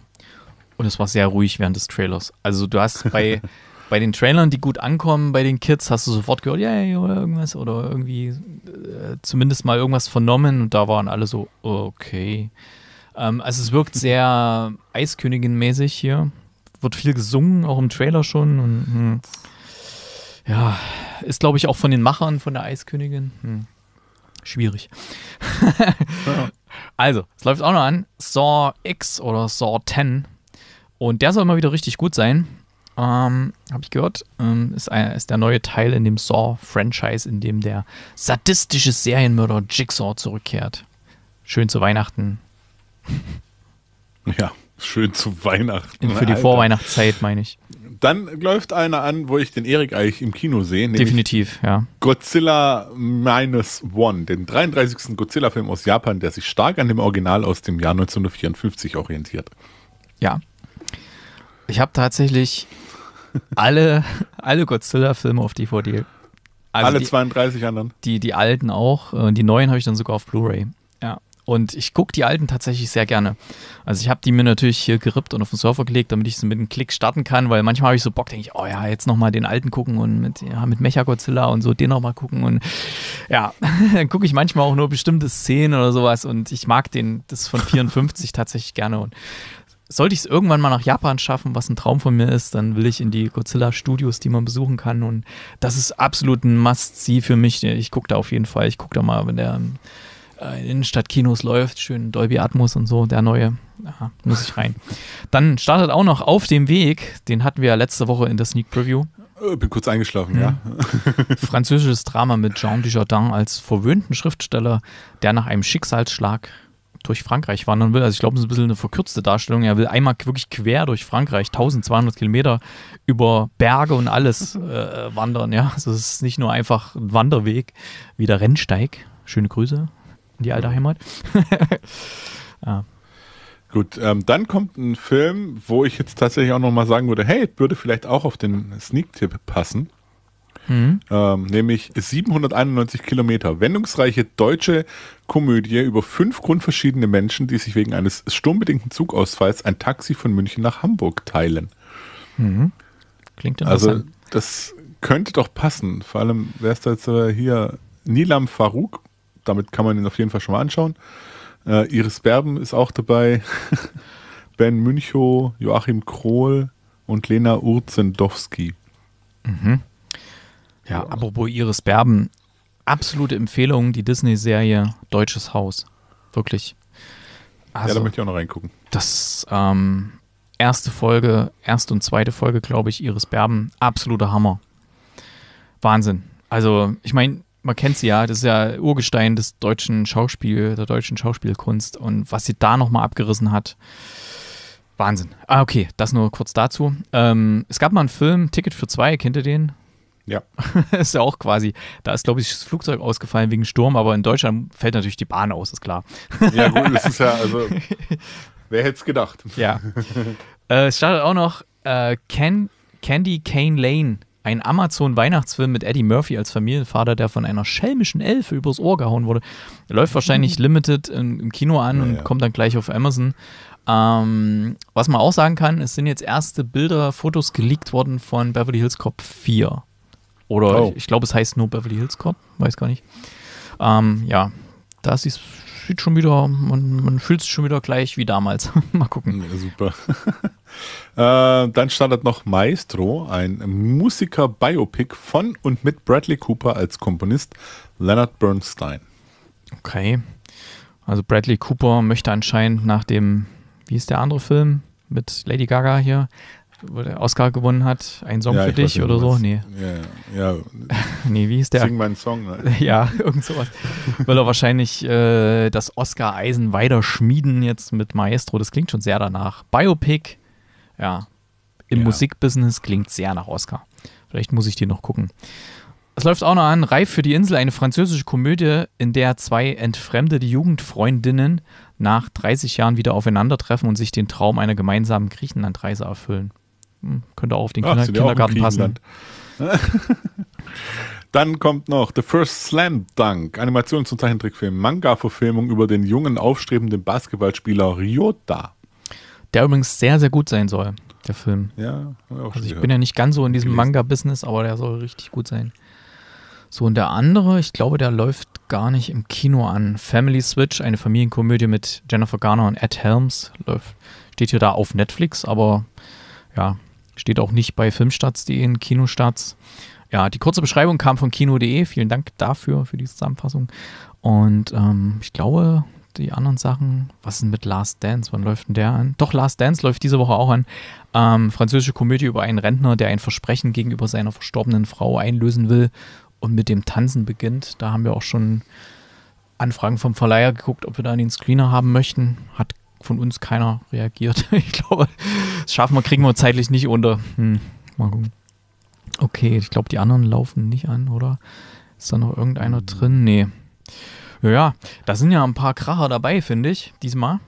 B: Und es war sehr ruhig während des Trailers. Also du hast bei, bei den Trailern, die gut ankommen, bei den Kids, hast du sofort gehört, yay, yeah, oder irgendwas, oder irgendwie äh, zumindest mal irgendwas vernommen. Und da waren alle so, okay. Ähm, also es wirkt sehr Eiskönigin-mäßig hier wird viel gesungen, auch im Trailer schon. Und, hm. Ja, ist glaube ich auch von den Machern von der Eiskönigin. Hm. Schwierig. Also, es läuft auch noch an. Saw X oder Saw 10. Und der soll immer wieder richtig gut sein. Ähm, Habe ich gehört. Ähm, ist, ein, ist der neue Teil in dem Saw-Franchise, in dem der sadistische Serienmörder Jigsaw zurückkehrt. Schön zu Weihnachten. Ja.
A: Schön zu Weihnachten.
B: Für die Alter. Vorweihnachtszeit, meine ich.
A: Dann läuft einer an, wo ich den Erik eigentlich im Kino sehe. Definitiv, ja. Godzilla Minus One, den 33. Godzilla-Film aus Japan, der sich stark an dem Original aus dem Jahr 1954 orientiert. Ja. Ich habe tatsächlich alle,
B: alle Godzilla-Filme auf DVD. Also alle die,
A: 32 anderen?
B: Die, die alten auch. Äh, die neuen habe ich dann sogar auf Blu-ray. Und ich gucke die alten tatsächlich sehr gerne. Also ich habe die mir natürlich hier gerippt und auf den Server gelegt, damit ich sie mit einem Klick starten kann, weil manchmal habe ich so Bock, denke ich, oh ja, jetzt nochmal den alten gucken und mit, ja, mit Mechagodzilla und so den nochmal gucken. Und ja, dann gucke ich manchmal auch nur bestimmte Szenen oder sowas und ich mag den, das von 54 tatsächlich gerne. Und sollte ich es irgendwann mal nach Japan schaffen, was ein Traum von mir ist, dann will ich in die Godzilla Studios, die man besuchen kann. Und das ist absolut ein Must-See für mich. Ich gucke da auf jeden Fall. Ich gucke da mal, wenn der äh, in Innenstadtkinos läuft, schön Dolby Atmos und so, der neue. Aha, muss ich rein. Dann startet auch noch auf dem Weg, den hatten wir ja letzte Woche in der Sneak Preview.
A: Äh, bin kurz eingeschlafen, mhm. ja.
B: Französisches Drama mit Jean Dujardin als verwöhnten Schriftsteller, der nach einem Schicksalsschlag durch Frankreich wandern will. Also ich glaube, es ist ein bisschen eine verkürzte Darstellung. Er will einmal wirklich quer durch Frankreich, 1200 Kilometer über Berge und alles äh, wandern. Ja, also es ist nicht nur einfach ein Wanderweg wie der Rennsteig. Schöne Grüße in die alte Heimat.
A: ah. Gut, ähm, dann kommt ein Film, wo ich jetzt tatsächlich auch nochmal sagen würde, hey, würde vielleicht auch auf den Sneak-Tipp passen. Mhm. Ähm, nämlich 791 Kilometer. Wendungsreiche deutsche Komödie über fünf grundverschiedene Menschen, die sich wegen eines sturmbedingten Zugausfalls ein Taxi von München nach Hamburg teilen. Mhm. Klingt interessant. Also das könnte doch passen. Vor allem wäre es da jetzt äh, hier Nilam Farouk damit kann man ihn auf jeden Fall schon mal anschauen. Äh, Iris Berben ist auch dabei. ben Münchow, Joachim Krohl und Lena Urzendowski.
B: Mhm. Ja, apropos Iris Berben, absolute Empfehlung, die Disney-Serie Deutsches Haus. Wirklich. Also, ja, da also, möchte ich auch noch reingucken. Das ähm, erste Folge, erste und zweite Folge, glaube ich, Iris Berben, absoluter Hammer. Wahnsinn. Also, ich meine, man kennt sie ja, das ist ja Urgestein des deutschen Schauspiel, der deutschen Schauspielkunst und was sie da nochmal abgerissen hat. Wahnsinn. Ah, okay, das nur kurz dazu. Ähm, es gab mal einen Film, Ticket für zwei, kennt ihr den? Ja. ist ja auch quasi, da ist, glaube ich, das Flugzeug ausgefallen wegen Sturm, aber in Deutschland fällt natürlich die Bahn aus, ist klar. ja, gut, das ist ja, also,
A: wer hätte es gedacht?
B: ja. Äh, es startet auch noch äh, Ken, Candy Cane Lane ein Amazon-Weihnachtsfilm mit Eddie Murphy als Familienvater, der von einer schelmischen Elfe übers Ohr gehauen wurde. Läuft wahrscheinlich mhm. Limited im Kino an ja, und ja. kommt dann gleich auf Amazon. Ähm, was man auch sagen kann, es sind jetzt erste Bilder, Fotos geleakt worden von Beverly Hills Cop 4. Oder oh. ich, ich glaube, es heißt nur Beverly Hills Cop, weiß gar nicht. Ähm, ja, das ist sieht schon wieder, man, man fühlt sich schon wieder gleich wie damals. Mal gucken.
A: Ja, super. äh, dann startet noch Maestro, ein Musiker-Biopic von und mit Bradley Cooper als Komponist Leonard Bernstein. Okay.
B: Also Bradley Cooper möchte anscheinend nach dem, wie ist der andere Film mit Lady Gaga hier, wo der Oscar gewonnen hat, ein Song ja, für dich oder so? Nee.
A: Ja, ja. nee, wie ist der? Sing meinen Song. Ne? ja, irgend sowas. Will
B: er wahrscheinlich äh, das Oscar Eisen weiter schmieden jetzt mit Maestro, das klingt schon sehr danach. Biopic, ja, im ja. Musikbusiness klingt sehr nach Oscar. Vielleicht muss ich den noch gucken. Es läuft auch noch an, Reif für die Insel, eine französische Komödie, in der zwei entfremdete Jugendfreundinnen nach 30 Jahren wieder aufeinandertreffen und sich den Traum einer gemeinsamen Griechenlandreise erfüllen. Hm, könnte auch auf den Ach, Kinder Kindergarten passen.
A: Ne? Dann kommt noch The First Slam Dunk, Animations- und Zeichentrickfilm, Manga-Verfilmung über den jungen, aufstrebenden Basketballspieler Ryota. Der übrigens sehr, sehr gut sein soll, der Film.
B: Ja, auch also ich bin ja nicht ganz so in diesem Manga-Business, aber der soll richtig gut sein. So, und der andere, ich glaube, der läuft gar nicht im Kino an. Family Switch, eine Familienkomödie mit Jennifer Garner und Ed Helms, läuft, steht hier da auf Netflix, aber ja, Steht auch nicht bei filmstarts.de in Kinostarts. Ja, die kurze Beschreibung kam von kino.de. Vielen Dank dafür, für die Zusammenfassung. Und ähm, ich glaube, die anderen Sachen, was ist denn mit Last Dance? Wann läuft denn der an? Doch, Last Dance läuft diese Woche auch an. Ähm, französische Komödie über einen Rentner, der ein Versprechen gegenüber seiner verstorbenen Frau einlösen will und mit dem Tanzen beginnt. Da haben wir auch schon Anfragen vom Verleiher geguckt, ob wir da den Screener haben möchten. Hat von uns keiner reagiert. ich glaube, das schaffen wir, kriegen wir zeitlich nicht unter. Hm, mal gucken. Okay, ich glaube, die anderen laufen nicht an, oder? Ist da noch irgendeiner hm. drin? Nee. Ja, da sind ja ein paar Kracher dabei, finde ich, diesmal.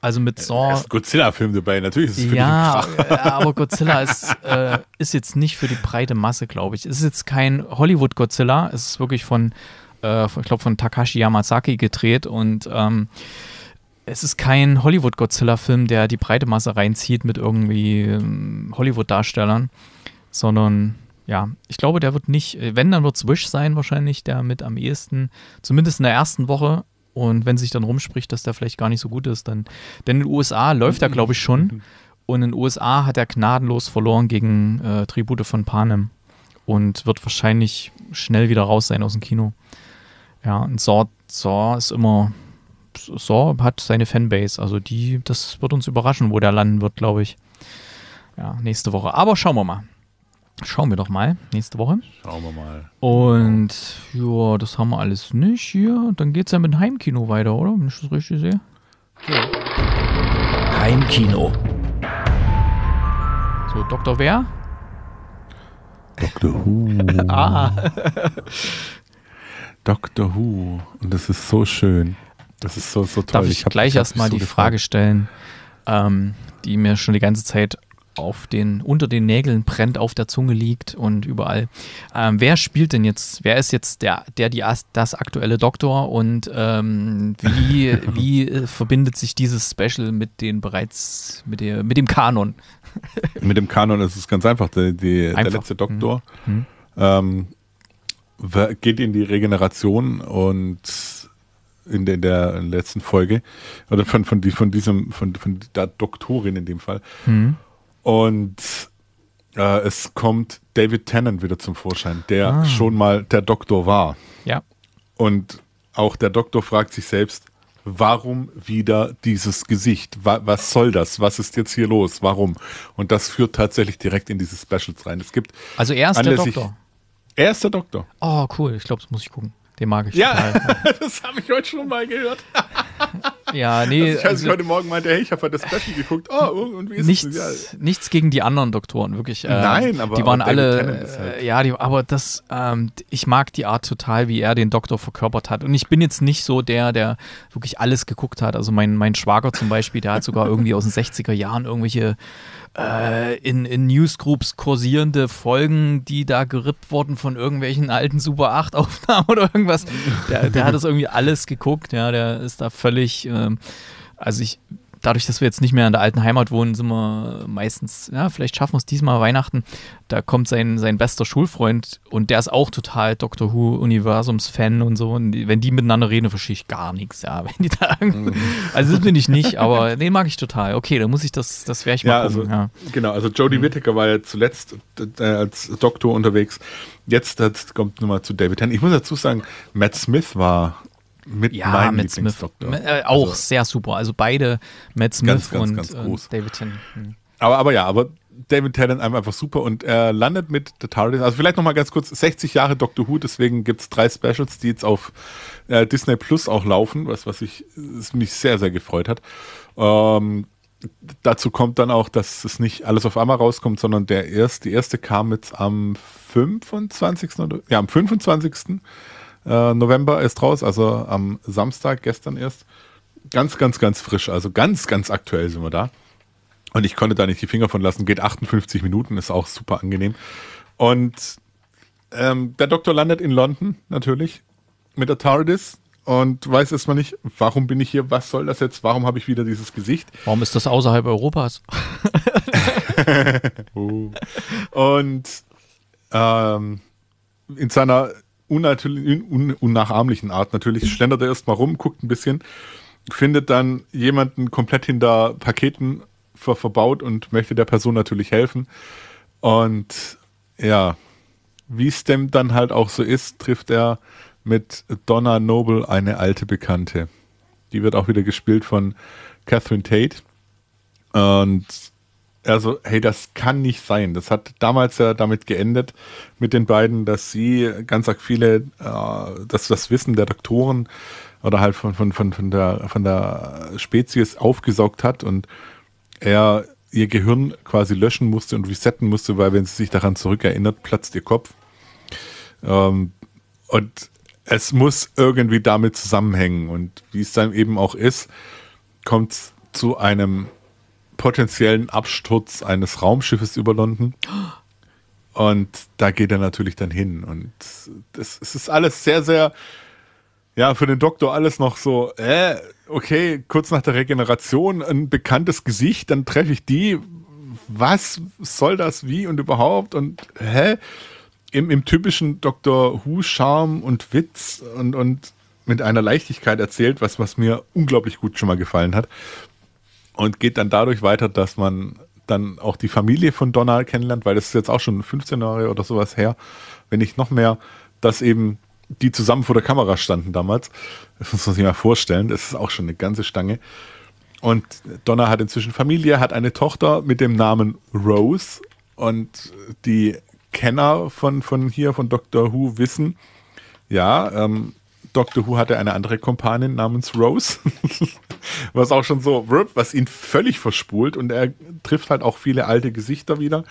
B: Also mit Saw. Ist
A: Godzilla-Film dabei, natürlich ist es für ja, mich ein Kracher. Äh, aber Godzilla ist,
B: äh, ist jetzt nicht für die breite Masse, glaube ich. Es ist jetzt kein Hollywood-Godzilla, es ist wirklich von, äh, ich glaube, von Takashi Yamazaki gedreht und ähm, es ist kein Hollywood-Godzilla-Film, der die breite Masse reinzieht mit irgendwie ähm, Hollywood-Darstellern, sondern ja, ich glaube, der wird nicht, äh, wenn, dann wird es Wish sein wahrscheinlich, der mit am ehesten, zumindest in der ersten Woche und wenn sich dann rumspricht, dass der vielleicht gar nicht so gut ist, dann. Denn in den USA läuft er, glaube ich, schon. Und in den USA hat er gnadenlos verloren gegen äh, Tribute von Panem. Und wird wahrscheinlich schnell wieder raus sein aus dem Kino. Ja, und Saw, Saw ist immer Saw hat seine Fanbase. Also die, das wird uns überraschen, wo der landen wird, glaube ich. Ja, nächste Woche. Aber schauen wir mal. Schauen wir doch mal nächste Woche.
A: Schauen wir mal.
B: Und ja, das haben wir alles nicht hier. Dann geht es ja mit dem Heimkino weiter, oder? Wenn ich das richtig sehe. Ja. Heimkino. So, Dr. Wer?
A: Dr. Who. ah. Dr. Who. Und das ist so schön. Das ist so, so toll. Darf ich, ich gleich erstmal die gefallen. Frage stellen, ähm,
B: die mir schon die ganze Zeit auf den, unter den Nägeln brennt, auf der Zunge liegt und überall. Ähm, wer spielt denn jetzt, wer ist jetzt der, der die, das aktuelle Doktor und ähm, wie, wie äh, verbindet sich dieses Special mit den bereits, mit, der, mit dem Kanon?
A: mit dem Kanon ist es ganz einfach. Die, die einfach. Der letzte Doktor mhm. mhm. ähm, geht in die Regeneration und in der, in der letzten Folge, oder von, von, die, von diesem, von, von der Doktorin in dem Fall. Mhm. Und äh, es kommt David Tennant wieder zum Vorschein, der ah. schon mal der Doktor war. Ja. Und auch der Doktor fragt sich selbst, warum wieder dieses Gesicht? was soll das? Was ist jetzt hier los? Warum? Und das führt tatsächlich direkt in diese Specials rein. Es gibt. Also er ist der Doktor. Er ist der Doktor.
B: Oh, cool. Ich glaube, das muss ich gucken.
A: Den mag ich ja, total. das habe ich heute schon mal gehört. ja, nee. Also ich, also, heute Morgen meinte, hey, ich habe heute halt das Special geguckt. Oh, und wie ist nichts,
B: es? Nichts gegen die anderen Doktoren, wirklich. Äh, Nein, aber die waren alle. Halt. Äh, ja, die, aber das, ähm, ich mag die Art total, wie er den Doktor verkörpert hat. Und ich bin jetzt nicht so der, der wirklich alles geguckt hat. Also mein, mein Schwager zum Beispiel, der hat sogar irgendwie aus den 60er Jahren irgendwelche äh, in, in Newsgroups kursierende Folgen, die da gerippt wurden von irgendwelchen alten Super 8 Aufnahmen oder irgendwas. Der, der hat das irgendwie alles geguckt, ja, der ist da völlig, ähm, also ich dadurch, dass wir jetzt nicht mehr in der alten Heimat wohnen, sind wir meistens, ja, vielleicht schaffen wir es diesmal Weihnachten. Da kommt sein, sein bester Schulfreund und der ist auch total Doctor Who-Universums-Fan und so. Und wenn die miteinander reden, verstehe ich gar nichts, ja. Wenn die da mhm. Also das bin ich nicht, aber den mag ich total. Okay, dann muss ich das, das wäre ich mal ja, also, ja.
A: Genau, also Jodie mhm. Whittaker war ja zuletzt äh, als Doktor unterwegs. Jetzt, jetzt kommt nochmal zu David Tennant. Ich muss dazu sagen, Matt Smith war mit ja, meinem Matt Smith, äh, auch also, sehr super. Also beide, Matt Smith ganz, ganz, und, ganz und, äh, David Tennant. Hm. Aber, aber ja, aber David Tennant einfach super und er landet mit The Tardis. Also vielleicht nochmal ganz kurz, 60 Jahre Doctor Who, deswegen gibt es drei Specials, die jetzt auf äh, Disney Plus auch laufen, was, was ich, mich sehr, sehr gefreut hat. Ähm, dazu kommt dann auch, dass es nicht alles auf einmal rauskommt, sondern der erst, die erste kam jetzt am 25. Oder, ja, am 25. Äh, November ist raus, also am Samstag gestern erst. Ganz, ganz, ganz frisch, also ganz, ganz aktuell sind wir da. Und ich konnte da nicht die Finger von lassen. Geht 58 Minuten, ist auch super angenehm. Und ähm, der Doktor landet in London natürlich mit der TARDIS und weiß erstmal nicht, warum bin ich hier, was soll das jetzt, warum habe ich wieder dieses Gesicht. Warum ist das außerhalb Europas? oh. Und ähm, in seiner un unnachahmlichen Art natürlich, schlendert er erstmal rum, guckt ein bisschen, findet dann jemanden komplett hinter Paketen ver verbaut und möchte der Person natürlich helfen. Und ja, wie es dem dann halt auch so ist, trifft er mit Donna Noble eine alte Bekannte. Die wird auch wieder gespielt von Catherine Tate. Und also, hey, das kann nicht sein. Das hat damals ja damit geendet mit den beiden, dass sie ganz arg viele, äh, dass das Wissen der Doktoren oder halt von, von, von, von, der, von der Spezies aufgesaugt hat und er ihr Gehirn quasi löschen musste und resetten musste, weil wenn sie sich daran zurückerinnert, platzt ihr Kopf. Ähm, und es muss irgendwie damit zusammenhängen. Und wie es dann eben auch ist, kommt es zu einem potenziellen Absturz eines Raumschiffes über London. Und da geht er natürlich dann hin. Und es ist alles sehr, sehr, ja, für den Doktor alles noch so, äh, okay, kurz nach der Regeneration ein bekanntes Gesicht, dann treffe ich die. Was soll das, wie und überhaupt? Und hä? Im, im typischen Doktor Who-Charme und Witz und, und mit einer Leichtigkeit erzählt, was, was mir unglaublich gut schon mal gefallen hat und geht dann dadurch weiter, dass man dann auch die Familie von Donna kennenlernt, weil das ist jetzt auch schon 15 Jahre oder sowas her, wenn nicht noch mehr, dass eben die zusammen vor der Kamera standen damals. Das muss man sich mal vorstellen, das ist auch schon eine ganze Stange. Und Donna hat inzwischen Familie, hat eine Tochter mit dem Namen Rose und die Kenner von, von hier, von Doctor Who, wissen, ja, ähm, Doctor Who hatte eine andere Kompanin namens Rose, was auch schon so, was ihn völlig verspult und er trifft halt auch viele alte Gesichter wieder.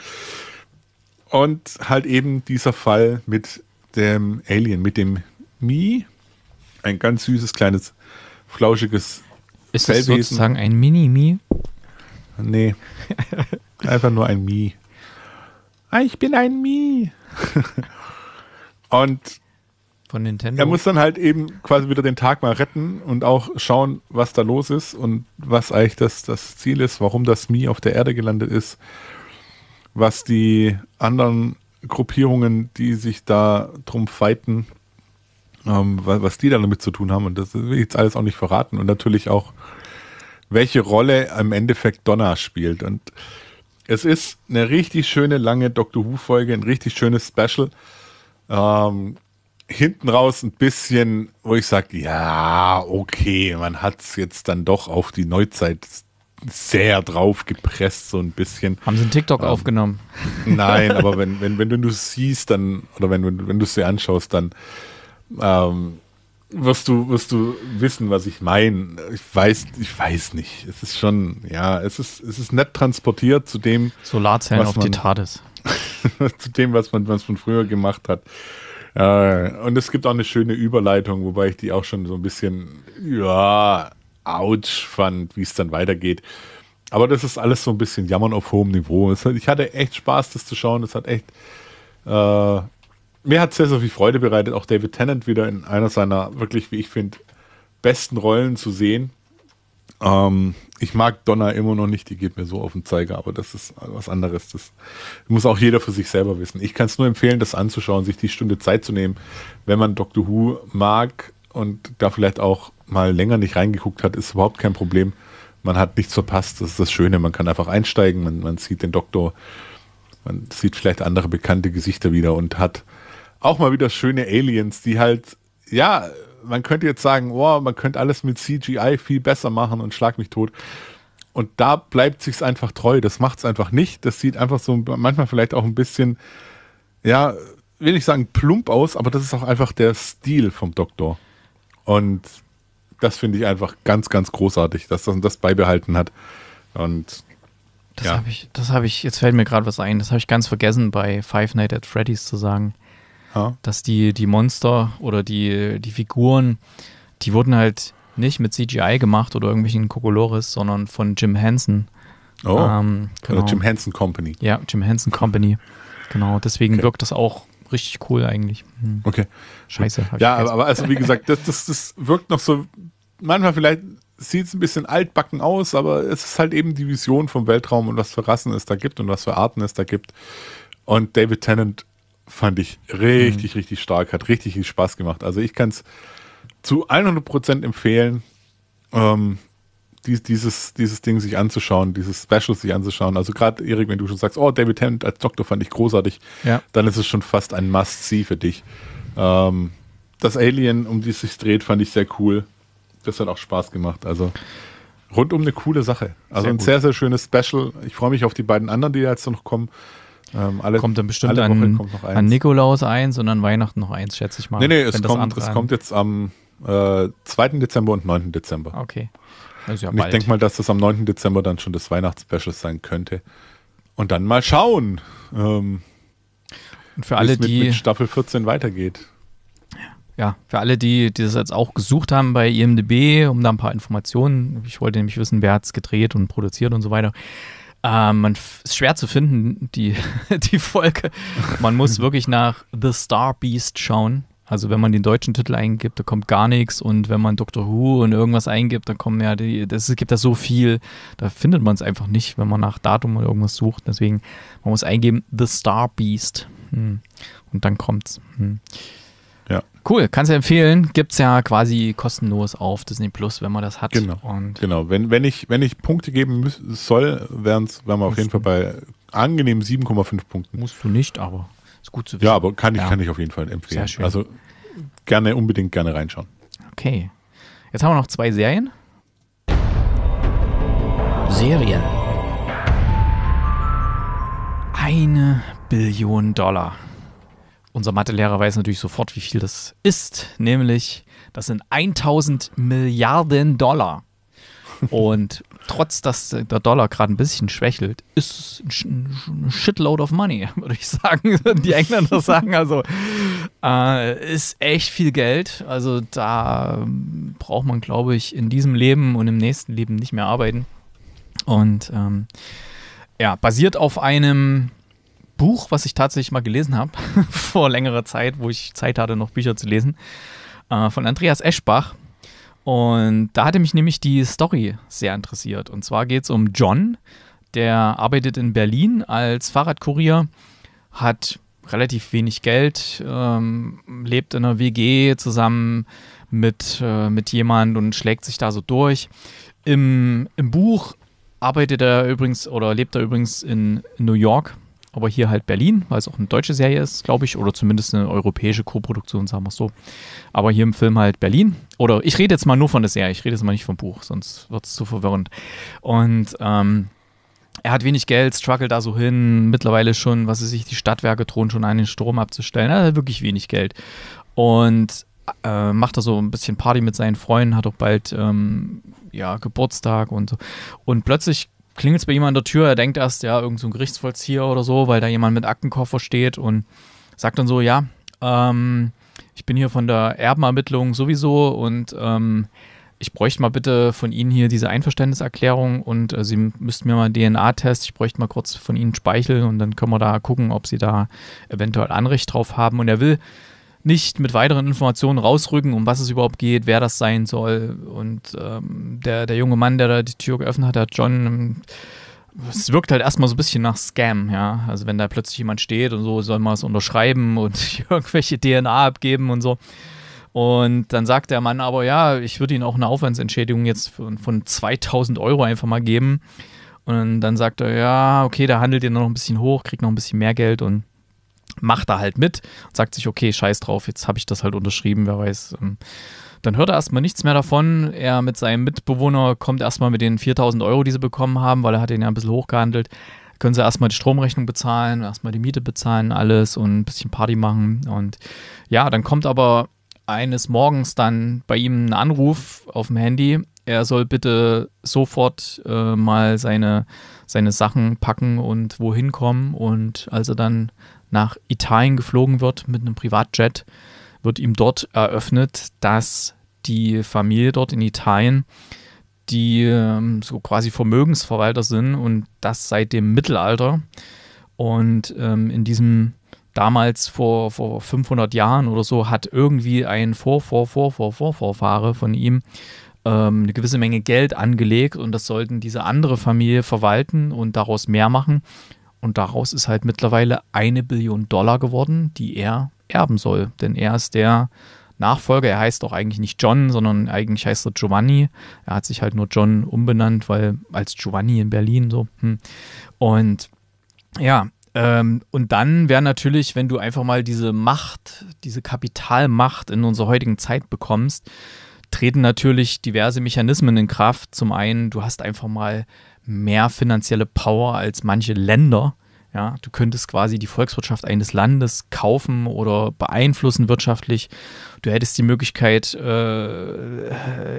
A: Und halt eben dieser Fall mit dem Alien, mit dem Mi, ein ganz süßes, kleines, flauschiges Ist Fellwesen. sozusagen ein Mini-Mi? Nee, einfach nur ein Mi. Ah, ich bin ein Mi. und von Nintendo. Er muss dann halt eben quasi wieder den Tag mal retten und auch schauen, was da los ist und was eigentlich das, das Ziel ist, warum das Mii auf der Erde gelandet ist, was die anderen Gruppierungen, die sich da drum feiten, ähm, was die da damit zu tun haben. Und das will ich jetzt alles auch nicht verraten. Und natürlich auch, welche Rolle im Endeffekt Donna spielt. Und es ist eine richtig schöne lange Doctor Who-Folge, ein richtig schönes Special. Ähm, hinten raus ein bisschen, wo ich sage, ja, okay, man hat es jetzt dann doch auf die Neuzeit sehr drauf gepresst, so ein bisschen. Haben sie einen TikTok ähm, aufgenommen? Nein, aber wenn, wenn, wenn, du es siehst, dann, oder wenn, wenn, wenn du es dir anschaust, dann ähm, wirst, du, wirst du wissen, was ich meine. Ich weiß, ich weiß nicht. Es ist schon, ja, es ist, es ist nett transportiert zu dem. Solarzellen auf man, die TARDIS. zu dem, was man, was man früher gemacht hat. Äh, und es gibt auch eine schöne Überleitung, wobei ich die auch schon so ein bisschen, ja, ouch fand, wie es dann weitergeht. Aber das ist alles so ein bisschen Jammern auf hohem Niveau. Hat, ich hatte echt Spaß, das zu schauen. Das hat echt. Äh, mir hat sehr, sehr viel Freude bereitet, auch David Tennant wieder in einer seiner wirklich, wie ich finde, besten Rollen zu sehen. Ähm, ich mag Donner immer noch nicht, die geht mir so auf den Zeiger, aber das ist was anderes. Das muss auch jeder für sich selber wissen. Ich kann es nur empfehlen, das anzuschauen, sich die Stunde Zeit zu nehmen, wenn man Doctor Who mag und da vielleicht auch mal länger nicht reingeguckt hat, ist überhaupt kein Problem. Man hat nichts verpasst, das ist das Schöne. Man kann einfach einsteigen, man, man sieht den Doktor, man sieht vielleicht andere bekannte Gesichter wieder und hat auch mal wieder schöne Aliens, die halt, ja, man könnte jetzt sagen, oh, man könnte alles mit CGI viel besser machen und schlag mich tot. Und da bleibt sich's einfach treu. Das macht's einfach nicht. Das sieht einfach so manchmal vielleicht auch ein bisschen, ja, will ich sagen plump aus, aber das ist auch einfach der Stil vom Doktor. Und das finde ich einfach ganz, ganz großartig, dass das, das beibehalten hat. Und das ja.
B: habe ich, das habe ich, jetzt fällt mir gerade was ein, das habe ich ganz vergessen bei Five Nights at Freddy's zu sagen ja. dass die, die Monster oder die, die Figuren, die wurden halt nicht mit CGI gemacht oder irgendwelchen Kokolores, sondern von Jim Henson. Oh, ähm, also genau. Jim Henson Company. Ja, Jim Henson Company. Genau, deswegen okay. wirkt das auch richtig cool eigentlich. Hm. Okay. Scheiße. Ja, aber, aber, also wie
A: gesagt, das, das, das wirkt noch so, manchmal vielleicht sieht es ein bisschen altbacken aus, aber es ist halt eben die Vision vom Weltraum und was für Rassen es da gibt und was für Arten es da gibt. Und David Tennant fand ich richtig, mhm. richtig stark, hat richtig viel Spaß gemacht. Also ich kann es zu 100% empfehlen, ähm, dies, dieses, dieses Ding sich anzuschauen, dieses Special sich anzuschauen. Also gerade Erik, wenn du schon sagst, oh, David Tennant als Doktor fand ich großartig, ja. dann ist es schon fast ein Must-See für dich. Ähm, das Alien, um die es sich dreht, fand ich sehr cool. Das hat auch Spaß gemacht. Also rundum eine coole Sache. Also sehr ein gut. sehr, sehr schönes Special. Ich freue mich auf die beiden anderen, die jetzt noch kommen. Ähm, alle, kommt dann bestimmt an, an,
B: Nikolaus eins und an Weihnachten noch eins, schätze ich mal. Nee, nee, es, kommt, es kommt
A: jetzt am äh, 2. Dezember und 9. Dezember. Okay. Also ja ich denke mal, dass das am 9. Dezember dann schon das Weihnachtsspecial sein könnte. Und dann mal schauen. Ähm, und für alle, mit, die. Mit Staffel 14 weitergeht.
B: Ja, für alle, die, die das jetzt auch gesucht haben bei IMDB, um da ein paar Informationen. Ich wollte nämlich wissen, wer hat es gedreht und produziert und so weiter. Ähm, man ist schwer zu finden, die, die Folge. Man muss wirklich nach The Star Beast schauen. Also wenn man den deutschen Titel eingibt, da kommt gar nichts und wenn man Doctor Who und irgendwas eingibt, dann kommen ja die, das gibt da so viel, da findet man es einfach nicht, wenn man nach Datum oder irgendwas sucht. Deswegen, man muss eingeben The Star Beast hm. und dann
A: kommt's. Hm.
B: Cool, kannst du empfehlen. Gibt es ja quasi kostenlos auf Disney Plus, wenn man das hat. Genau. Und
A: genau. Wenn, wenn, ich, wenn ich Punkte geben müß, soll, wären wir auf jeden Fall bei angenehmen 7,5 Punkten. Musst du nicht, aber ist gut zu wissen. Ja, aber kann ich, ja. kann ich auf jeden Fall empfehlen. Sehr schön. Also gerne, unbedingt gerne reinschauen. Okay. Jetzt
B: haben wir noch zwei Serien. Serien. Eine Billion Dollar. Unser Mathelehrer weiß natürlich sofort, wie viel das ist, nämlich das sind 1000 Milliarden Dollar. Und trotz, dass der Dollar gerade ein bisschen schwächelt, ist es ein Shitload of Money, würde ich sagen. Die Engländer sagen also, äh, ist echt viel Geld. Also da ähm, braucht man, glaube ich, in diesem Leben und im nächsten Leben nicht mehr arbeiten. Und ähm, ja, basiert auf einem Buch, was ich tatsächlich mal gelesen habe, vor längerer Zeit, wo ich Zeit hatte, noch Bücher zu lesen, äh, von Andreas Eschbach. Und da hatte mich nämlich die Story sehr interessiert. Und zwar geht es um John, der arbeitet in Berlin als Fahrradkurier, hat relativ wenig Geld, ähm, lebt in einer WG zusammen mit, äh, mit jemand und schlägt sich da so durch. Im, im Buch arbeitet er übrigens oder lebt er übrigens in, in New York aber hier halt Berlin, weil es auch eine deutsche Serie ist, glaube ich, oder zumindest eine europäische Koproduktion, sagen wir es so. Aber hier im Film halt Berlin. Oder ich rede jetzt mal nur von der Serie, ich rede jetzt mal nicht vom Buch, sonst wird es zu verwirrend. Und ähm, er hat wenig Geld, struggelt da so hin, mittlerweile schon, was weiß ich, die Stadtwerke drohen schon an den Strom abzustellen. Er hat wirklich wenig Geld. Und äh, macht da so ein bisschen Party mit seinen Freunden, hat auch bald ähm, ja, Geburtstag und so. Und plötzlich klingelt es bei jemand an der Tür, er denkt erst, ja, irgend so ein Gerichtsvollzieher oder so, weil da jemand mit Aktenkoffer steht und sagt dann so, ja, ähm, ich bin hier von der Erbenermittlung sowieso und ähm, ich bräuchte mal bitte von Ihnen hier diese Einverständniserklärung und äh, Sie müssten mir mal einen DNA-Test, ich bräuchte mal kurz von Ihnen Speichel und dann können wir da gucken, ob Sie da eventuell Anrecht drauf haben. Und er will nicht mit weiteren Informationen rausrücken, um was es überhaupt geht, wer das sein soll. Und ähm, der, der junge Mann, der da die Tür geöffnet hat, der John, ähm, es wirkt halt erstmal so ein bisschen nach Scam, ja. Also wenn da plötzlich jemand steht und so, soll man es unterschreiben und irgendwelche DNA abgeben und so. Und dann sagt der Mann aber, ja, ich würde Ihnen auch eine Aufwandsentschädigung jetzt von, von 2000 Euro einfach mal geben. Und dann sagt er, ja, okay, da handelt ihr noch ein bisschen hoch, kriegt noch ein bisschen mehr Geld und macht da halt mit und sagt sich, okay, scheiß drauf, jetzt habe ich das halt unterschrieben, wer weiß. Ähm, dann hört er erstmal nichts mehr davon. Er mit seinem Mitbewohner kommt erstmal mit den 4000 Euro, die sie bekommen haben, weil er hat den ja ein bisschen hochgehandelt. Können sie erstmal die Stromrechnung bezahlen, erstmal die Miete bezahlen, alles und ein bisschen Party machen. Und ja, dann kommt aber eines Morgens dann bei ihm ein Anruf auf dem Handy. Er soll bitte sofort äh, mal seine, seine Sachen packen und wohin kommen. Und als er dann nach Italien geflogen wird mit einem Privatjet, wird ihm dort eröffnet, dass die Familie dort in Italien die ähm, so quasi Vermögensverwalter sind und das seit dem Mittelalter. Und ähm, in diesem damals vor, vor 500 Jahren oder so hat irgendwie ein Vor, Vor, Vor, Vor, Vor, Vorfahre von ihm ähm, eine gewisse Menge Geld angelegt und das sollten diese andere Familie verwalten und daraus mehr machen. Und daraus ist halt mittlerweile eine Billion Dollar geworden, die er erben soll. Denn er ist der Nachfolger. Er heißt auch eigentlich nicht John, sondern eigentlich heißt er Giovanni. Er hat sich halt nur John umbenannt, weil als Giovanni in Berlin so. Hm. Und ja, ähm, und dann wäre natürlich, wenn du einfach mal diese Macht, diese Kapitalmacht in unserer heutigen Zeit bekommst, treten natürlich diverse Mechanismen in Kraft. Zum einen, du hast einfach mal mehr finanzielle Power als manche Länder. Ja, du könntest quasi die Volkswirtschaft eines Landes kaufen oder beeinflussen wirtschaftlich. Du hättest die Möglichkeit, äh,